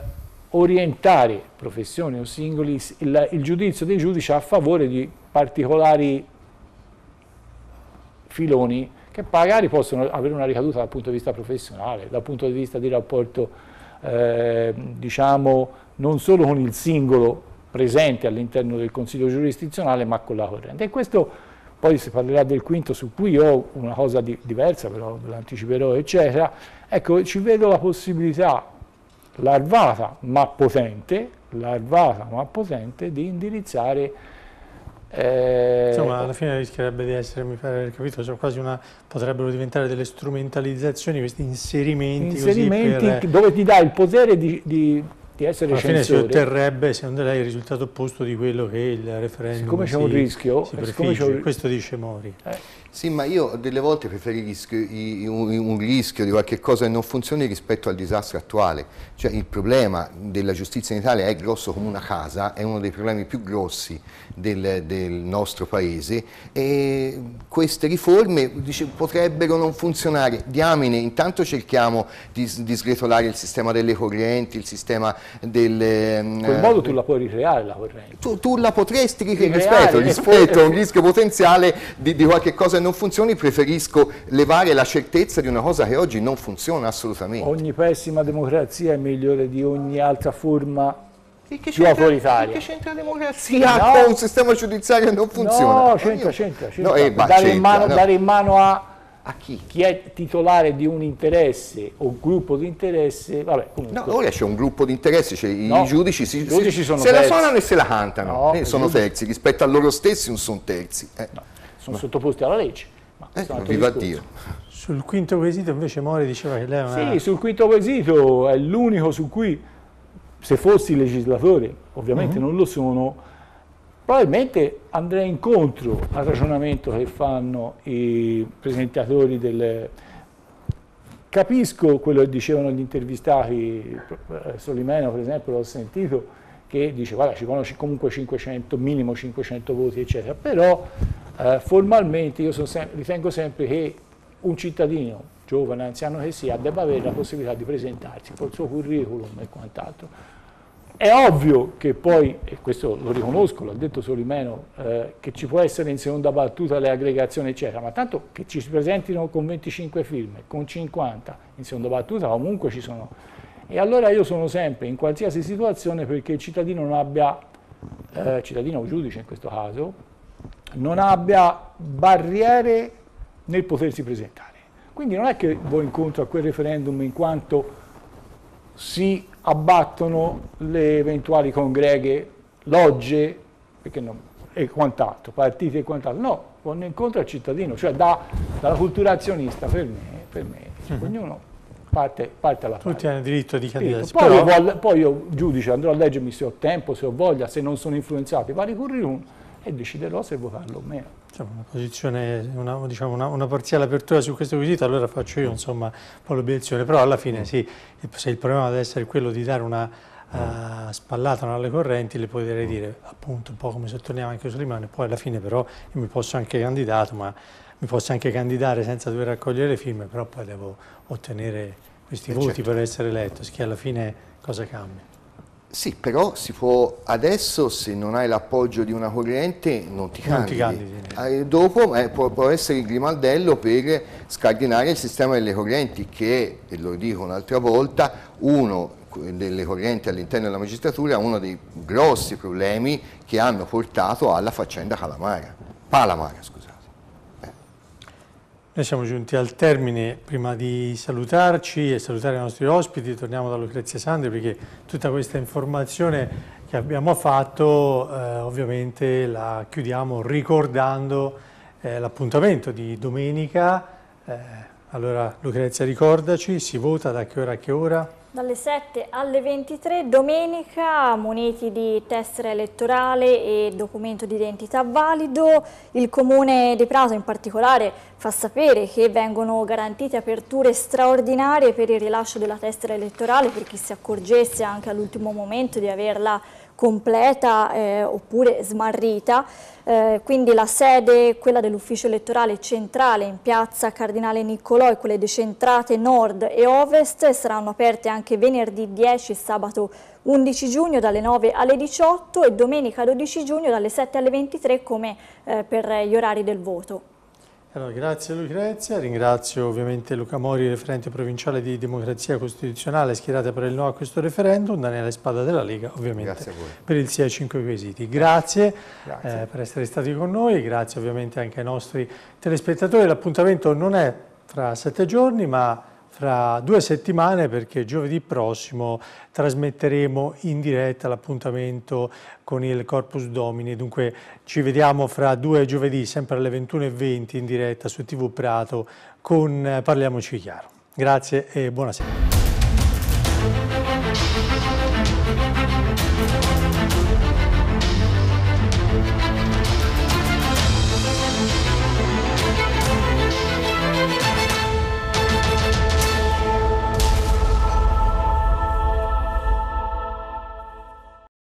orientare professioni o singoli il, il giudizio dei giudici a favore di particolari filoni che magari possono avere una ricaduta dal punto di vista professionale, dal punto di vista di rapporto, eh, diciamo, non solo con il singolo presente all'interno del Consiglio giurisdizionale, ma con la corrente. E questo poi si parlerà del quinto su cui ho una cosa di, diversa, però ve l'anticiperò, eccetera. Ecco, ci vedo la possibilità larvata ma potente, larvata ma potente, di indirizzare eh, Insomma, alla fine rischierebbe di essere, mi pare capito, cioè quasi una, potrebbero diventare delle strumentalizzazioni, questi inserimenti. Inserimenti per, dove ti dà il potere di, di, di essere alla censore. Alla fine si otterrebbe, secondo lei, il risultato opposto di quello che il referendum Siccome c'è un rischio, siccome un... questo dice Mori. Eh. Sì, ma io delle volte preferisco un rischio di qualche cosa che non funzioni rispetto al disastro attuale. Cioè il problema della giustizia in Italia è grosso come una casa, è uno dei problemi più grossi del, del nostro paese e queste riforme dice, potrebbero non funzionare. Diamine, intanto cerchiamo di, di, sgretolare il sistema delle correnti, il sistema delle... Ehm, in quel modo tu la puoi ricreare la corrente. Tu, tu la potresti ricreare, rispetto, rispetto a un rischio potenziale di, di qualche cosa non funzioni preferisco levare la certezza di una cosa che oggi non funziona assolutamente. Ogni pessima democrazia è migliore di ogni altra forma che più autoritaria. Che c'entra democrazia no. con un sistema giudiziario che non funziona? No, c'entra, c'entra. No, eh, dare, in mano, no. dare in mano a, a chi? chi? è titolare di un interesse o gruppo di interesse, vabbè, comunque. No, ora c'è un gruppo di interessi, cioè no. i giudici, si, i giudici si, se terzi. la suonano e se la cantano, eh, sono terzi, rispetto a loro stessi non sono terzi. Eh sono ma... sottoposti alla legge. Ma eh, viva Dio. Sul quinto quesito invece Mori diceva che lei è una... Sì, sul quinto quesito è l'unico su cui, se fossi legislatore, ovviamente mm -hmm. non lo sono, probabilmente andrei incontro al ragionamento che fanno i presentatori del... Capisco quello che dicevano gli intervistati, eh, Solimeno per esempio l'ho sentito, che dice guarda ci vogliono comunque 500, minimo 500 voti eccetera, però eh, formalmente io sem ritengo sempre che un cittadino, giovane, anziano che sia, debba avere la possibilità di presentarsi col suo curriculum e quant'altro. È ovvio che poi, e questo lo riconosco, l'ha detto Solimeno, eh, che ci può essere in seconda battuta le aggregazioni eccetera, ma tanto che ci si presentino con 25 firme, con 50, in seconda battuta comunque ci sono e allora io sono sempre, in qualsiasi situazione, perché il cittadino non abbia, eh, cittadino o giudice in questo caso, non abbia barriere nel potersi presentare. Quindi non è che voi incontro a quel referendum in quanto si abbattono le eventuali congreghe, logge no, e quant'altro, partiti e quant'altro. No, vanno incontro al cittadino, cioè da, dalla cultura azionista per me, per me cioè, uh -huh. ognuno parte, parte la parte. Tutti hanno il diritto di candidarsi. Poi, però... io poi io, giudice, andrò a leggermi se ho tempo, se ho voglia, se non sono influenzato, vari curriculum e deciderò se votarlo o meno. Diciamo una posizione, una, diciamo una, una, parziale apertura su questo quesito, allora faccio io insomma po' l'obiezione. però alla fine sì, se il problema deve essere quello di dare una uh, eh, spallatano alle correnti, le potrei dire appunto un po' come sottolineava anche Solimano, poi alla fine però io mi posso anche candidato, ma mi posso anche candidare senza dover raccogliere firme, però poi devo ottenere questi e eh, voti certo. per essere eletto, che alla fine cosa cambia? Sì, però si può adesso, se non hai l'appoggio di una corrente, non ti non Ti candidi. Eh, dopo eh, può, può, essere il grimaldello per scardinare il sistema delle correnti, che è, e lo dico un'altra volta, uno eh, delle correnti all'interno della magistratura è uno dei grossi problemi che hanno portato alla faccenda Calamara. Palamara, scusate. Noi siamo giunti al termine, prima di salutarci e salutare i nostri ospiti, torniamo da Lucrezia Sandri perché tutta questa informazione che abbiamo fatto eh, ovviamente la chiudiamo ricordando eh, l'appuntamento di domenica. Eh, allora Lucrezia ricordaci, si vota da che ora a che ora? Dalle 7 alle 23 domenica, muniti di tessera elettorale e documento di identità valido, il Comune di Prato in particolare fa sapere che vengono garantite aperture straordinarie per il rilascio della tessera elettorale per chi si accorgesse anche all'ultimo momento di averla completa eh, oppure smarrita, eh, quindi la sede, quella dell'ufficio elettorale centrale in piazza Cardinale Niccolò e quelle decentrate nord e ovest saranno aperte anche venerdì 10 e sabato 11 giugno dalle 9 alle 18 e domenica 12 giugno dalle 7 alle 23 come eh, per gli orari del voto. Allora, grazie Lucrezia, ringrazio ovviamente Luca Mori, referente provinciale di democrazia costituzionale schierata per il no a questo referendum, Daniele Spada della Lega ovviamente per il sì ai cinque quesiti. Grazie, grazie. Eh, per essere stati con noi, grazie ovviamente anche ai nostri telespettatori, l'appuntamento non è fra sette giorni ma fra due settimane perché giovedì prossimo trasmetteremo in diretta l'appuntamento con il Corpus Domini. Dunque ci vediamo fra due giovedì, sempre alle 21.20 in diretta su TV Prato con eh, Parliamoci Chiaro. Grazie e buonasera.